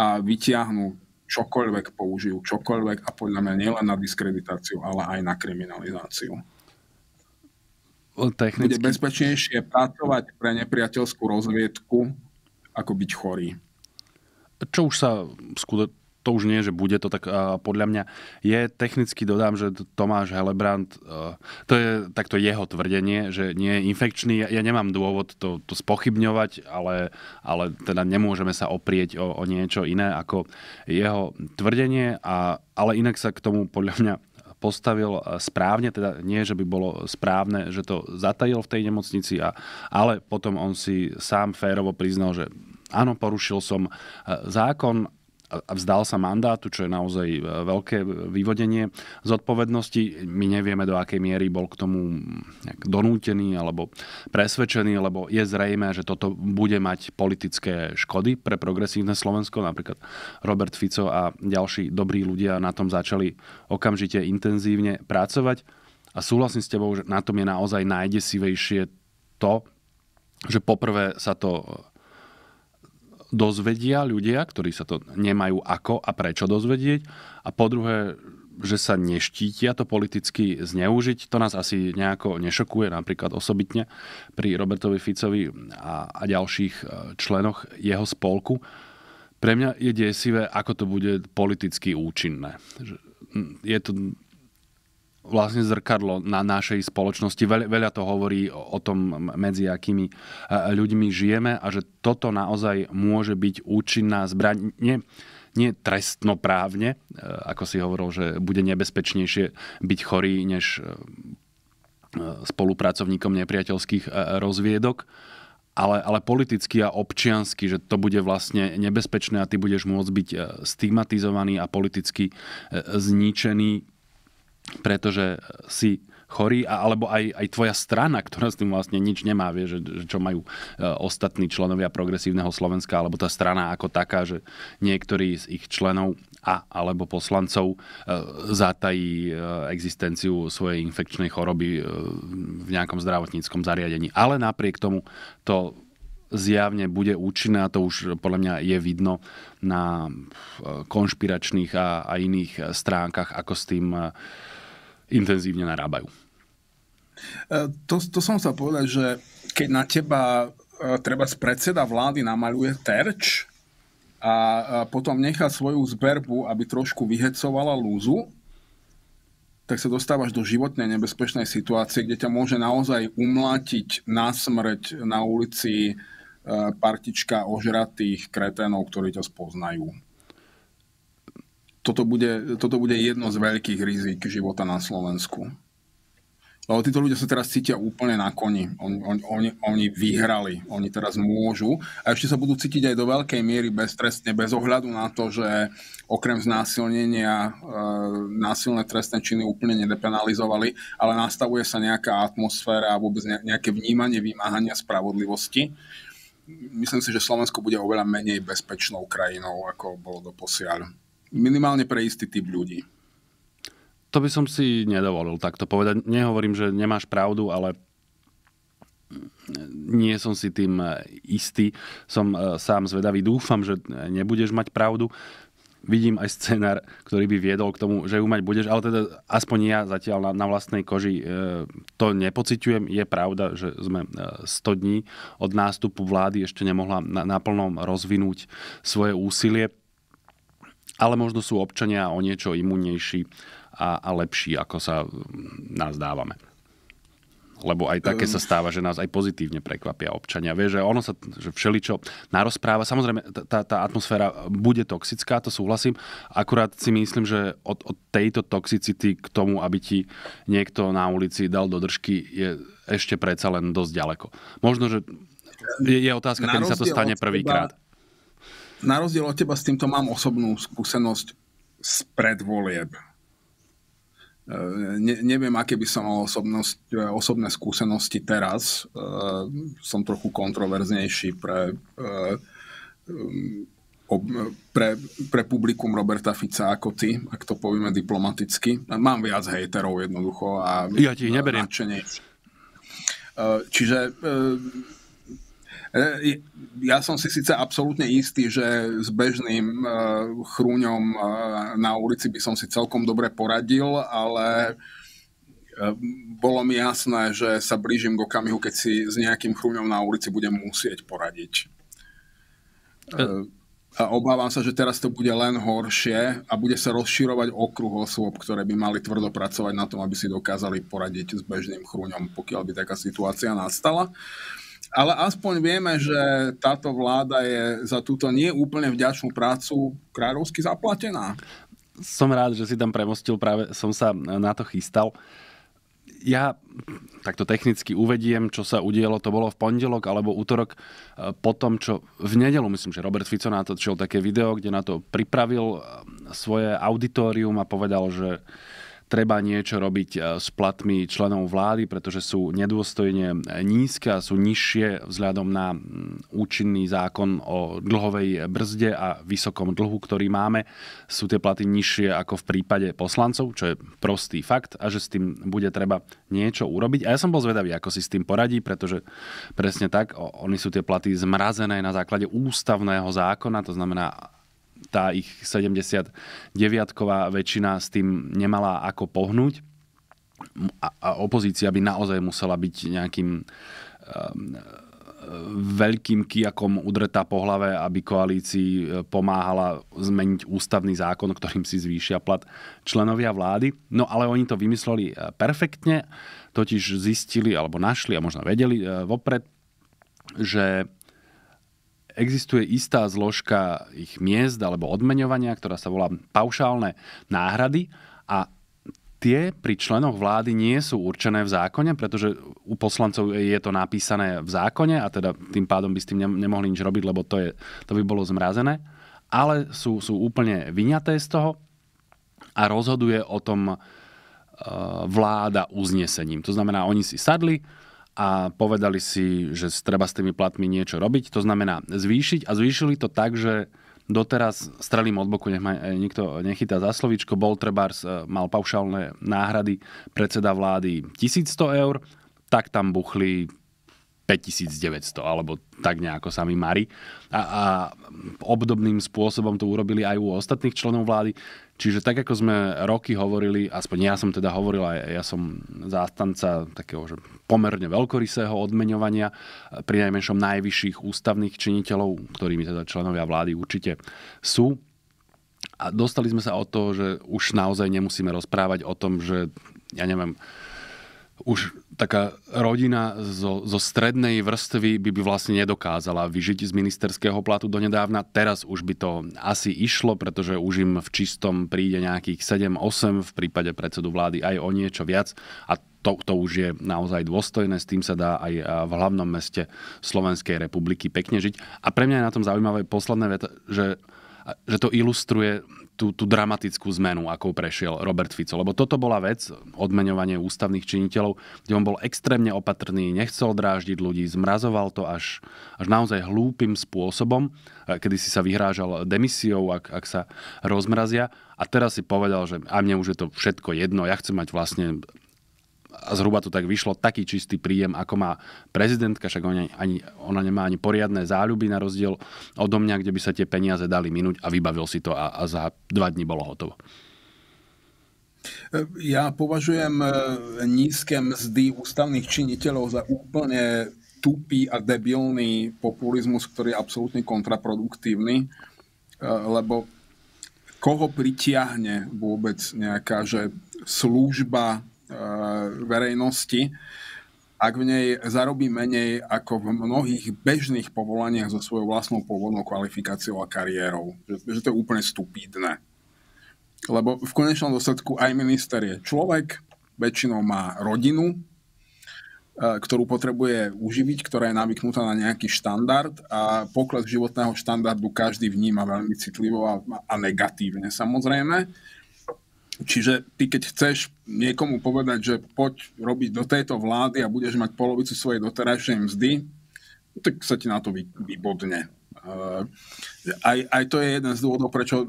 a vyťahnú čokoľvek použijú, čokoľvek a podľa mňa nielen na diskreditáciu, ale aj na kriminalizáciu technicky... Bude bezpečnejšie pracovať pre nepriateľskú rozviedku,
ako byť chorý. Čo už sa skuto... to už nie, že bude to tak uh, podľa mňa je, technicky dodám, že Tomáš Helebrant, uh, to je takto jeho tvrdenie, že nie je infekčný. Ja, ja nemám dôvod to, to spochybňovať, ale, ale teda nemôžeme sa oprieť o, o niečo iné ako jeho tvrdenie, a, ale inak sa k tomu podľa mňa postavil e, správne, teda nie, že by bolo správne, že to zatajil v tej nemocnici, a, ale potom on si sám férovo priznal, že áno, porušil som e, zákon, a vzdal sa mandátu, čo je naozaj e, veľké vyvodenie zodpovednosti. My nevieme, do akej miery bol k tomu donútený alebo presvedčený, lebo je zrejme, že toto bude mať politické škody pre progresívne Slovensko. Napríklad Robert Fico a ďalší dobrí ľudia na tom začali okamžite intenzívne pracovať. A súhlasím s tebou, že na tom je naozaj najdesivejšie to, že poprvé sa to dozvedia ľudia, ktorí sa to nemajú ako a prečo dozvedieť. A po druhé, že sa neštítia to politicky zneužiť. To nás asi nejako nešokuje, napríklad osobitne pri Robertovi Ficovi a, a ďalších e, členoch jeho spolku. Pre mňa je desivé, ako to bude politicky účinné. Je to vlastne zrkadlo na našej spoločnosti. veľa to hovorí o, o tom, medzi akými e, ľuďmi žijeme a že toto naozaj môže byť účinná zbraň. Nie, nie trestnoprávne, e, ako si hovoril, že bude nebezpečnejšie byť chorý než e, spolupracovníkom nepriateľských rozviedok, ale, ale politicky a občiansky, že to bude vlastne nebezpečné a ty budeš môcť byť stigmatizovaný a politicky zničený pretože si chorý, alebo aj, aj tvoja strana, ktorá s tým vlastne nič nemá, vie, že, že čo majú e, ostatní členovia progresívneho Slovenska, alebo tá strana ako taká, že niektorí z ich členov a alebo poslancov e, zatají e, existenciu svojej infekčnej choroby v nejakom zdravotníckom zariadení. Ale napriek tomu to zjavne bude účinné a to už podľa mňa je vidno na konšpiračných a, a iných stránkach, ako s tým intenzívne narábajú.
E, to, to som sa povedať, že keď na teba e, treba z predseda vlády namaluje terč a potom nechá svoju zberbu, aby trošku vyhecovala lúzu, tak sa dostávaš do životne nebezpečnej situácie, kde ťa môže naozaj umlátiť na smrť na ulici e, partička ožratých kreténov, ktorí ťa spoznajú toto bude, toto bude jedno z veľkých rizik života na Slovensku. Lebo títo ľudia sa teraz cítia úplne na koni. Oni, on, oni, oni vyhrali. Oni teraz môžu. A ešte sa budú cítiť aj do veľkej miery beztrestne, bez ohľadu na to, že okrem znásilnenia e, násilné trestné činy úplne nedepenalizovali, ale nastavuje sa nejaká atmosféra a vôbec nejaké vnímanie vymáhania spravodlivosti. Myslím si, že Slovensko bude oveľa menej bezpečnou krajinou, ako bolo doposiaľ minimálne pre istý typ ľudí.
To by som si nedovolil takto povedať. Nehovorím, že nemáš pravdu, ale nie som si tým e, istý. Som e, sám zvedavý. Dúfam, že nebudeš mať pravdu. Vidím aj scenár, ktorý by viedol k tomu, že ju mať budeš, ale teda aspoň ja zatiaľ na, na vlastnej koži e, to nepociťujem. Je pravda, že sme 100 e, dní od nástupu vlády ešte nemohla na, naplno rozvinúť svoje úsilie ale možno sú občania o niečo imunnejší a, a lepší, ako sa nás dávame. Lebo aj také sa stáva, že nás aj pozitívne prekvapia občania. Vieš, že ono sa že všeličo narozpráva. Samozrejme, tá, tá atmosféra bude toxická, to súhlasím. Akurát si myslím, že od, od tejto toxicity k tomu, aby ti niekto na ulici dal do držky, je ešte predsa len dosť ďaleko. Možno, že je, je otázka, kedy sa to stane prvýkrát
na rozdiel od teba s týmto mám osobnú skúsenosť z predvolieb. E, ne, neviem, aké by som mal osobnosť, e, osobné skúsenosti teraz. E, som trochu kontroverznejší pre, pre, pre publikum Roberta Fica ako ty, ak to povieme diplomaticky. Mám viac hejterov jednoducho. A ja
ti ich neberiem. Nadšenie.
Čiže E, ja som si síce absolútne istý, že s bežným e, chrúňom e, na ulici by som si celkom dobre poradil, ale bolo mi jasné, že sa blížim k okamihu, keď si s nejakým chrúňom na ulici budem musieť poradiť. A obávam sa, že teraz to bude len horšie a bude sa rozširovať okruh osôb, ktoré by mali tvrdo pracovať na tom, aby si dokázali poradiť s bežným chrúňom, pokiaľ by taká situácia nastala. Uh, ale aspoň vieme, že táto vláda je za túto neúplne vďačnú prácu kráľovsky zaplatená.
Som rád, že si tam premostil, práve som sa na to chystal. Ja takto technicky uvediem, čo sa udielo. To bolo v pondelok alebo útorok e, po tom, čo v nedelu, myslím, že Robert Fico natočil také video, kde na to pripravil e, svoje auditorium a povedal, že treba niečo robiť e, s platmi členov vlády, pretože sú nedôstojne nízke a sú nižšie vzhľadom na účinný zákon o dlhovej brzde a vysokom dlhu, ktorý máme. Sú tie platy nižšie ako v prípade poslancov, čo je prostý fakt a že s tým bude treba niečo urobiť. A ja som bol zvedavý, ako si s tým poradí, pretože presne tak, oni sú tie platy zmrazené na základe ústavného zákona, to znamená tá ich 79-ková väčšina s tým nemala ako pohnúť a opozícia by naozaj musela byť nejakým ehm, veľkým kijakom udretá po hlave, aby koalícii e, pomáhala zmeniť ústavný zákon, ktorým si zvýšia plat členovia vlády. No ale oni to vymysleli e, perfektne, totiž zistili alebo našli a možno vedeli e, vopred, že existuje istá zložka ich miest alebo odmeňovania, ktorá sa volá paušálne náhrady a tie pri členoch vlády nie sú určené v zákone, pretože u poslancov je to napísané v zákone a teda tým pádom by s tým nemohli nič robiť, lebo to, je, to by bolo zmrazené. Ale sú, sú úplne vyňaté z toho a rozhoduje o tom eh, vláda uznesením. To znamená, oni si sadli, a povedali si, že treba s tými platmi niečo robiť, to znamená zvýšiť a zvýšili to tak, že doteraz strelím od boku, nech ma e, nikto nechytá za slovičko, bol trebárs, e, mal paušálne náhrady predseda vlády 1100 eur, tak tam buchli 5900, alebo tak nejako sa mi mari. A, a obdobným spôsobom to urobili aj u ostatných členov vlády. Čiže tak, ako sme roky hovorili, aspoň ja som teda hovoril, ja, ja som zástanca takého že pomerne veľkorysého odmeňovania, pri najmenšom najvyšších ústavných činiteľov, ktorými teda členovia vlády určite sú. A dostali sme sa od toho, že už naozaj nemusíme rozprávať o tom, že ja neviem, už taká rodina zo, zo strednej vrstvy by by vlastne nedokázala vyžiť z ministerského platu donedávna. Teraz už by to asi išlo, pretože už im v čistom príde nejakých 7-8, v prípade predsedu vlády aj o niečo viac. A to, to už je naozaj dôstojné, s tým sa dá aj v hlavnom meste Slovenskej republiky pekne žiť. A pre mňa je na tom zaujímavé posledné veta, že že to ilustruje tú, tú dramatickú zmenu, akou prešiel Robert Fico. Lebo toto bola vec, odmeňovanie ústavných činiteľov, kde on bol extrémne opatrný, nechcel dráždiť ľudí, zmrazoval to až, až naozaj hlúpým spôsobom, e, kedy si sa vyhrážal demisiou, ak, ak sa rozmrazia. A teraz si povedal, že a mne už je to všetko jedno, ja chcem mať vlastne a zhruba to tak vyšlo, taký čistý príjem, ako má prezidentka, však ona, ani, ona nemá ani poriadne záľuby na rozdiel odo mňa, kde by sa tie peniaze dali minúť a vybavil si to a, a za dva dní bolo hotovo.
Ja považujem e, nízke mzdy ústavných činiteľov za úplne tupý a debilný populizmus, ktorý je absolútne kontraproduktívny, e, lebo koho pritiahne vôbec nejaká že služba Eh, verejnosti, ak v nej zarobí menej ako v mnohých bežných povolaniach so svojou vlastnou pôvodnou kvalifikáciou a kariérou. Že, že to je úplne stupidné. Lebo v konečnom dôsledku aj minister je človek, väčšinou má rodinu, eh, ktorú potrebuje uživiť, ktorá je navyknutá na nejaký štandard a pokles životného štandardu každý vníma veľmi citlivo a, a negatívne samozrejme. Čiže ty, keď chceš niekomu povedať, že poď robiť do tejto vlády a budeš mať polovicu svojej doterajšej mzdy, tak sa ti na to vybodne. E, aj, aj to je jeden z dôvodov, prečo e,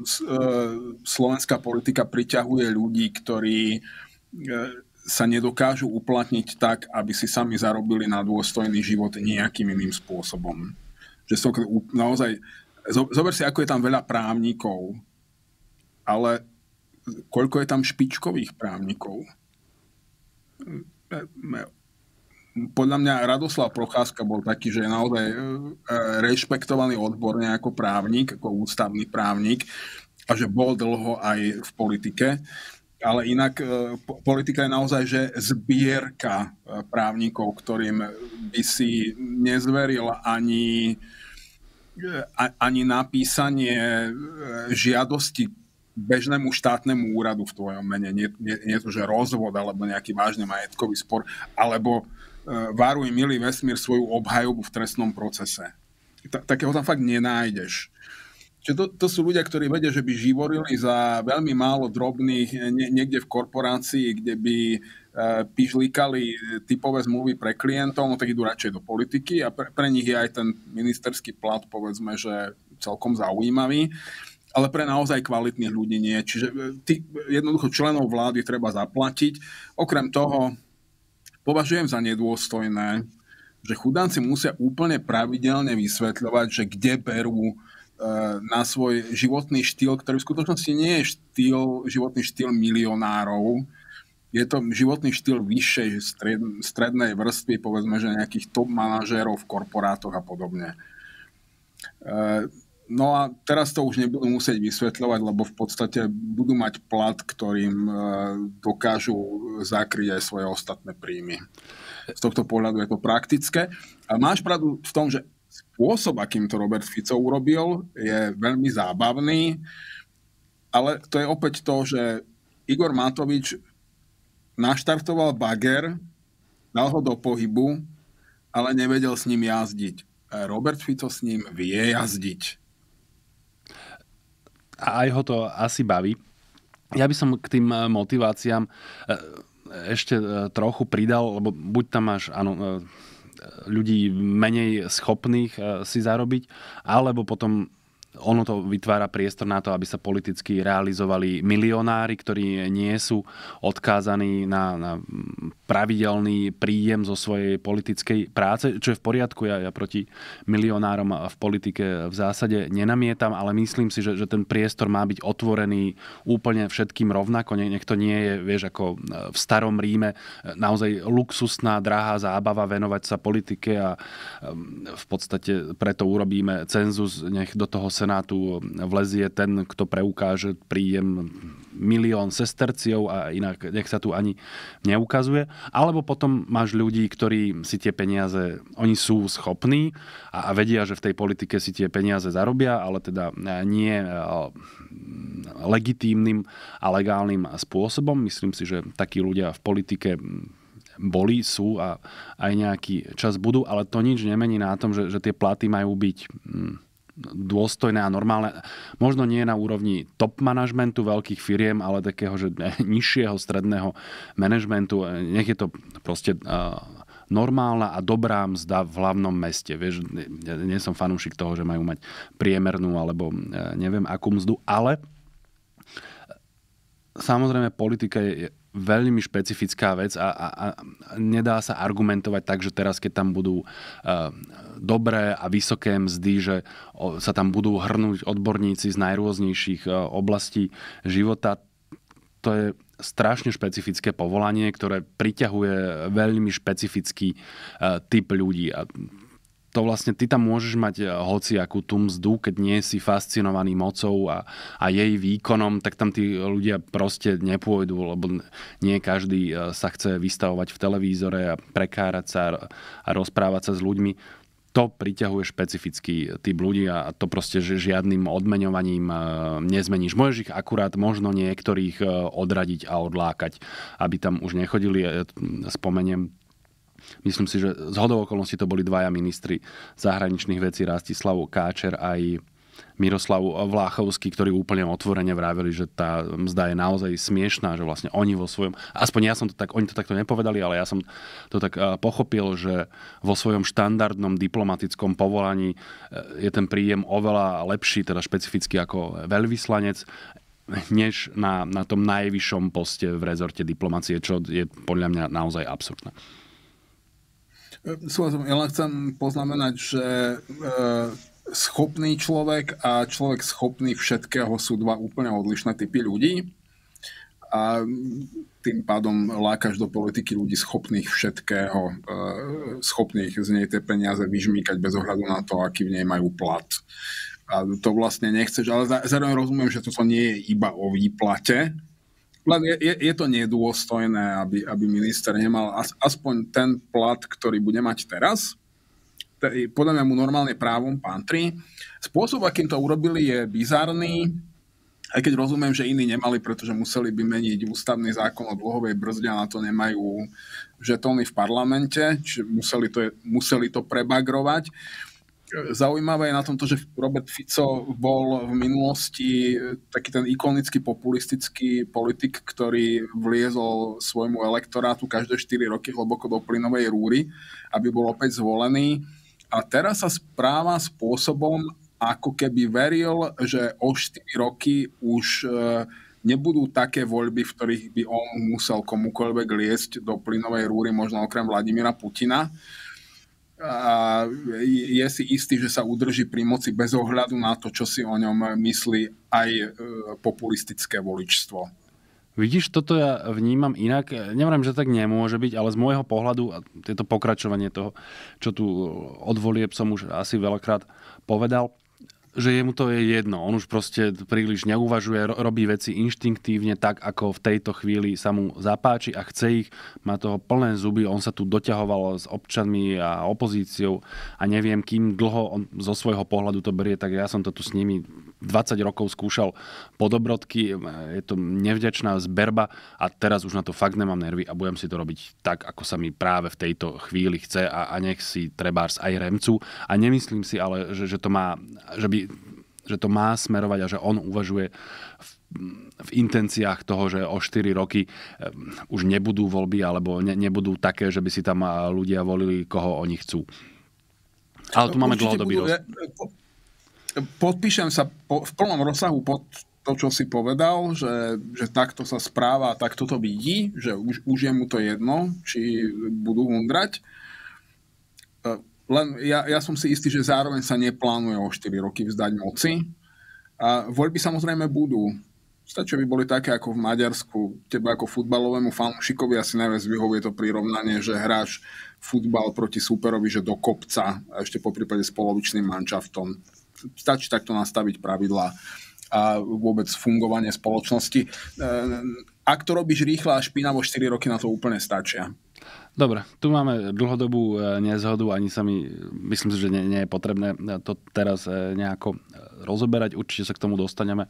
slovenská politika priťahuje ľudí, ktorí e, sa nedokážu uplatniť tak, aby si sami zarobili na dôstojný život nejakým iným spôsobom. Že som naozaj... Zober si, ako je tam veľa právnikov, ale koľko je tam špičkových právnikov. Podľa mňa Radoslav Procházka bol taký, že je naozaj e, rešpektovaný odborne ako právnik, ako ústavný právnik a že bol dlho aj v politike. Ale inak e, politika je naozaj že zbierka e, právnikov, ktorým by si nezveril ani, ani napísanie žiadosti bežnému štátnemu úradu v tvojom mene. Nie, nie, nie to, že rozvod alebo nejaký vážne majetkový spor, alebo e, varuj milý vesmír svoju obhajobu v trestnom procese. Ta, takého tam fakt nenájdeš. Čiže to, to sú ľudia, ktorí vedia, že by živorili za veľmi málo drobných nie, niekde v korporácii, kde by e, pižlíkali typové zmluvy pre klientov, no tak idú radšej do politiky a pre, pre nich je aj ten ministerský plat, povedzme, že celkom zaujímavý ale pre naozaj kvalitných ľudí nie. Čiže e, tý, e, jednoducho členov vlády treba zaplatiť. Okrem toho považujem za nedôstojné, že chudáci musia úplne pravidelne vysvetľovať, že kde berú e, na svoj životný štýl, ktorý v skutočnosti nie je štýl, životný štýl milionárov. Je to životný štýl vyššej stred, strednej vrstvy, povedzme, že nejakých top manažérov v korporátoch a podobne. No a teraz to už nebudú musieť vysvetľovať, lebo v podstate budú mať plat, ktorým e, dokážu zakryť aj svoje ostatné príjmy. Z tohto pohľadu je to praktické. A máš pravdu v tom, že spôsob, akým to Robert Fico urobil, je veľmi zábavný, ale to je opäť to, že Igor Matovič naštartoval bager, dal ho do pohybu, ale nevedel s ním jazdiť. Robert Fico s ním vie jazdiť
a aj ho to asi baví. Ja by som k tým e, motiváciám e, ešte e, trochu pridal, lebo buď tam máš, áno, ľudí menej schopných si zarobiť, alebo potom ono to vytvára priestor na to, aby sa politicky realizovali milionári, ktorí nie sú odkázaní na, na pravidelný príjem zo svojej politickej práce, čo je v poriadku. Ja, ja proti milionárom v politike v zásade nenamietam, ale myslím si, že, že ten priestor má byť otvorený úplne všetkým rovnako. Nie, niekto nie je, vieš, ako e, v starom Ríme, e, naozaj luxusná, drahá zábava venovať sa politike a e, v podstate preto urobíme cenzus, nech do toho Senátu vlezie ten, kto preukáže príjem milión sesterciov a inak nech sa tu ani neukazuje. Alebo potom máš ľudí, ktorí si tie peniaze, oni sú schopní a, vedia, že v tej politike si tie peniaze zarobia, ale teda e, nie e, legitímnym a legálnym spôsobom. Myslím si, že takí ľudia v politike boli, sú a aj nejaký čas budú, ale to nič nemení na tom, že, že tie platy majú byť mm, dôstojné a normálne. Možno nie na úrovni top manažmentu veľkých firiem, ale takého, že nižšieho stredného manažmentu. Nech je to proste eh, normálna a dobrá mzda v hlavnom meste. Vieš, ja nie som fanúšik toho, že majú mať priemernú alebo eh, neviem akú mzdu, ale eh, samozrejme politika je veľmi špecifická vec a, a, a nedá sa argumentovať tak, že teraz keď tam budú uh, dobré a vysoké mzdy, že sa tam budú hrnúť odborníci z najrôznejších e, oblastí života. To je strašne špecifické povolanie, ktoré priťahuje veľmi špecifický e, typ ľudí. A to vlastne ty tam môžeš mať e, hociakú tú mzdu, keď nie si fascinovaný mocou a, a jej výkonom, tak tam tí ľudia proste nepôjdu, lebo nie každý sa chce vystavovať v televízore a prekárať sa a rozprávať sa s ľuďmi to priťahuje špecifický typ ľudí a to proste že žiadnym odmeňovaním e, nezmeníš. Môžeš ich akurát možno niektorých e, odradiť a odlákať, aby tam už nechodili. E, spomeniem Myslím si, že z hodou okolností to boli dvaja ministri zahraničných vecí Rastislav Káčer aj Miroslav Vláchovský, ktorí úplne otvorene vraveli, že tá mzda je naozaj smiešná, že vlastne oni vo svojom, aspoň ja som to tak, oni to takto nepovedali, ale ja som to tak eh, pochopil, že vo svojom štandardnom diplomatickom povolaní eh, je ten príjem oveľa lepší, teda špecificky ako veľvyslanec, než na, na tom najvyššom poste v rezorte diplomacie, čo je podľa mňa naozaj absurdné.
Súhlasím, ja len chcem poznamenať, že e schopný človek a človek schopný všetkého sú dva úplne odlišné typy ľudí a tým pádom lákaš do politiky ľudí schopných všetkého, e, schopných z nej tie peniaze vyžmýkať bez ohľadu na to, aký v nej majú plat. A to vlastne nechceš, ale zároveň rozumiem, že toto nie je iba o výplate, len je, je, je to nedôstojné, aby, aby minister nemal aspoň ten plat, ktorý bude mať teraz, podľa mňa mu normálne právom pantri. Spôsob, akým to urobili, je bizarný, aj keď rozumiem, že iní nemali, pretože museli by meniť ústavný zákon o dlhovej brzde a na to nemajú žetóny v parlamente, čiže museli to, museli to prebagrovať. Zaujímavé je na tomto, že Robert Fico bol v minulosti taký ten ikonický populistický politik, ktorý vliezol svojmu elektorátu každé 4 roky hlboko do plynovej rúry, aby bol opäť zvolený a teraz sa správa spôsobom, ako keby veril, že o 4 roky už e, nebudú také voľby, v ktorých by on musel komukoľvek liesť do plynovej rúry, možno okrem Vladimira Putina. A je si istý, že sa udrží pri moci bez ohľadu na to, čo si o ňom myslí aj e, populistické voličstvo.
Vidíš, toto ja vnímam inak. Nevrám, že tak nemôže byť, ale z môjho pohľadu, a tieto pokračovanie toho, čo tu odvolie, som už asi veľakrát povedal, že jemu to je jedno. On už proste príliš neuvažuje, robí veci inštinktívne tak, ako v tejto chvíli sa mu zapáči a chce ich. Má toho plné zuby. On sa tu doťahoval s občanmi a opozíciou a neviem kým dlho on zo svojho pohľadu to berie, tak ja som to tu s nimi 20 rokov skúšal podobrodky, je to nevďačná zberba a teraz už na to fakt nemám nervy a budem si to robiť tak, ako sa mi práve v tejto chvíli chce a, a nech si trebárs aj remcu. A nemyslím si ale, že, že to má, že by že to má smerovať a že on uvažuje v, v intenciách toho, že o 4 roky už nebudú voľby alebo ne, nebudú také, že by si tam ľudia volili, koho oni chcú. Ale tu no, máme dlhodobý budú, roz podpíšem sa po, v plnom rozsahu pod to, čo si
povedal, že, že takto sa správa, takto to vidí, že už, už je mu to jedno, či budú hundrať. E, len ja, ja som si istý, že zároveň sa neplánuje o 4 roky vzdať moci. A voľby samozrejme budú. Stačí, by boli také ako v Maďarsku. Teba ako futbalovému fanúšikovi asi najviac vyhovuje to prirovnanie, že hráš futbal proti súperovi, že do kopca, a ešte po prípade s polovičným manšaftom stačí takto nastaviť pravidlá a vôbec fungovanie spoločnosti. Eh, ak to robíš rýchlo a špinavo, 4 roky na to úplne stačia.
Dobre, tu máme dlhodobú eh, nezhodu, ani sa mi, myslím si, že nie, nie je potrebné to teraz eh, nejako rozoberať. Určite sa k tomu dostaneme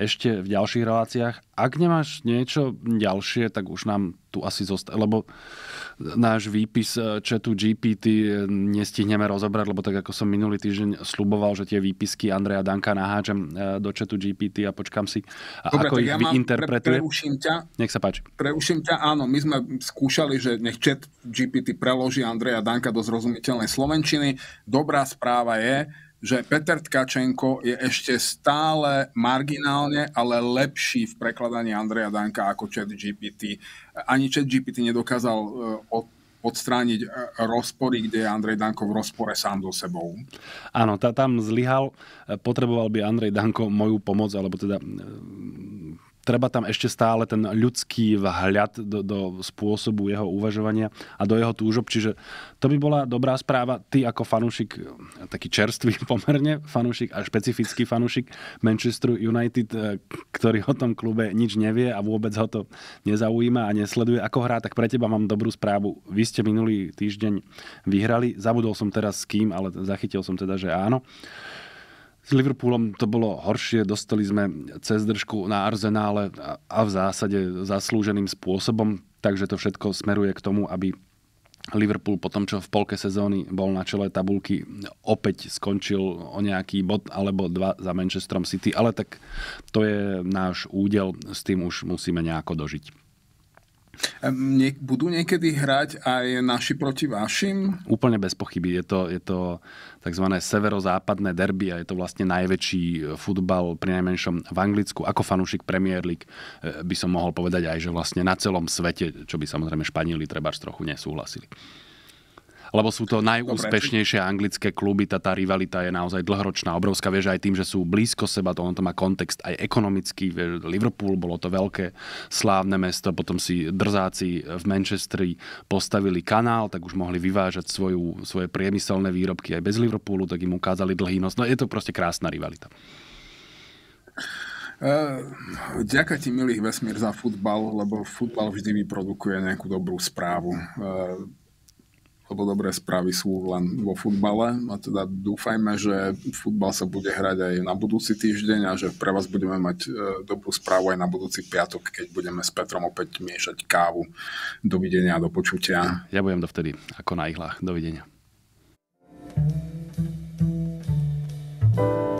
ešte v ďalších reláciách. Ak nemáš niečo ďalšie, tak už nám tu asi zostane, lebo náš výpis chatu eh, GPT eh, nestihneme rozobrať, lebo tak ako som minulý týždeň sluboval, že tie výpisky Andreja Danka naháčem eh, do chatu GPT a počkam si, a Dobre, ako ich ja vyinterpretuje. Pre, preuším ťa. Nech sa páči.
Preuším ťa, áno, my sme skúšali, že nech chat GPT preloží Andreja Danka do zrozumiteľnej slovenčiny. Dobrá správa je, že Peter Tkačenko je ešte stále marginálne, ale lepší v prekladaní Andreja Danka ako chat GPT. Ani chat GPT nedokázal eh, odstrániť eh, rozpory, kde je Andrej Danko v rozpore sám so sebou.
Áno, tá tam zlyhal. Potreboval by Andrej Danko moju pomoc, alebo teda eh, treba tam ešte stále ten ľudský vhľad do, do spôsobu jeho uvažovania a do jeho túžob. Čiže to by bola dobrá správa. Ty ako fanúšik, taký čerstvý pomerne fanúšik a špecifický fanúšik Manchester United, eh, ktorý o tom klube nič nevie a vôbec ho to nezaujíma a nesleduje, ako hrá, tak pre teba mám dobrú správu. Vy ste minulý týždeň vyhrali. Zabudol som teraz s kým, ale zachytil som teda, že áno. S Liverpoolom to bolo horšie, dostali sme cez držku na Arzenále a v zásade zaslúženým spôsobom, takže to všetko smeruje k tomu, aby Liverpool po tom, čo v polke sezóny bol na čele tabulky, opäť skončil o nejaký bod alebo dva za Manchesterom City, ale tak to je náš údel, s tým už musíme nejako dožiť.
Budú niekedy hrať aj naši proti vašim?
Úplne bez pochyby. Je to, je to tzv. severozápadné derby a je to vlastne najväčší e, futbal pri najmenšom v Anglicku. Ako fanúšik Premier League e, by som mohol povedať aj, že vlastne na celom svete, čo by samozrejme Španieli treba trochu nesúhlasili lebo sú to najúspešnejšie Dobre. anglické kluby, tá, tá rivalita je naozaj dlhoročná, obrovská, vieš, aj tým, že sú blízko seba, to ono to má kontext aj ekonomický, vieš, Liverpool bolo to veľké slávne mesto, potom si drzáci v Manchestri postavili kanál, tak už mohli vyvážať svoju, svoje priemyselné výrobky aj bez Liverpoolu, tak im ukázali dlhý nos. No je to proste krásna rivalita.
Uh, ehm, ďakujem ti, milý vesmír, za futbal, lebo futbal vždy vyprodukuje nejakú dobrú správu. Uh, lebo dobré správy sú len vo futbale a teda dúfajme, že futbal sa bude hrať aj na budúci týždeň a že pre vás budeme mať e, dobrú správu aj na budúci piatok, keď budeme s Petrom opäť miešať kávu. Dovidenia do
počutia. Ja budem dovtedy ako na ihlách. Dovidenia. thank you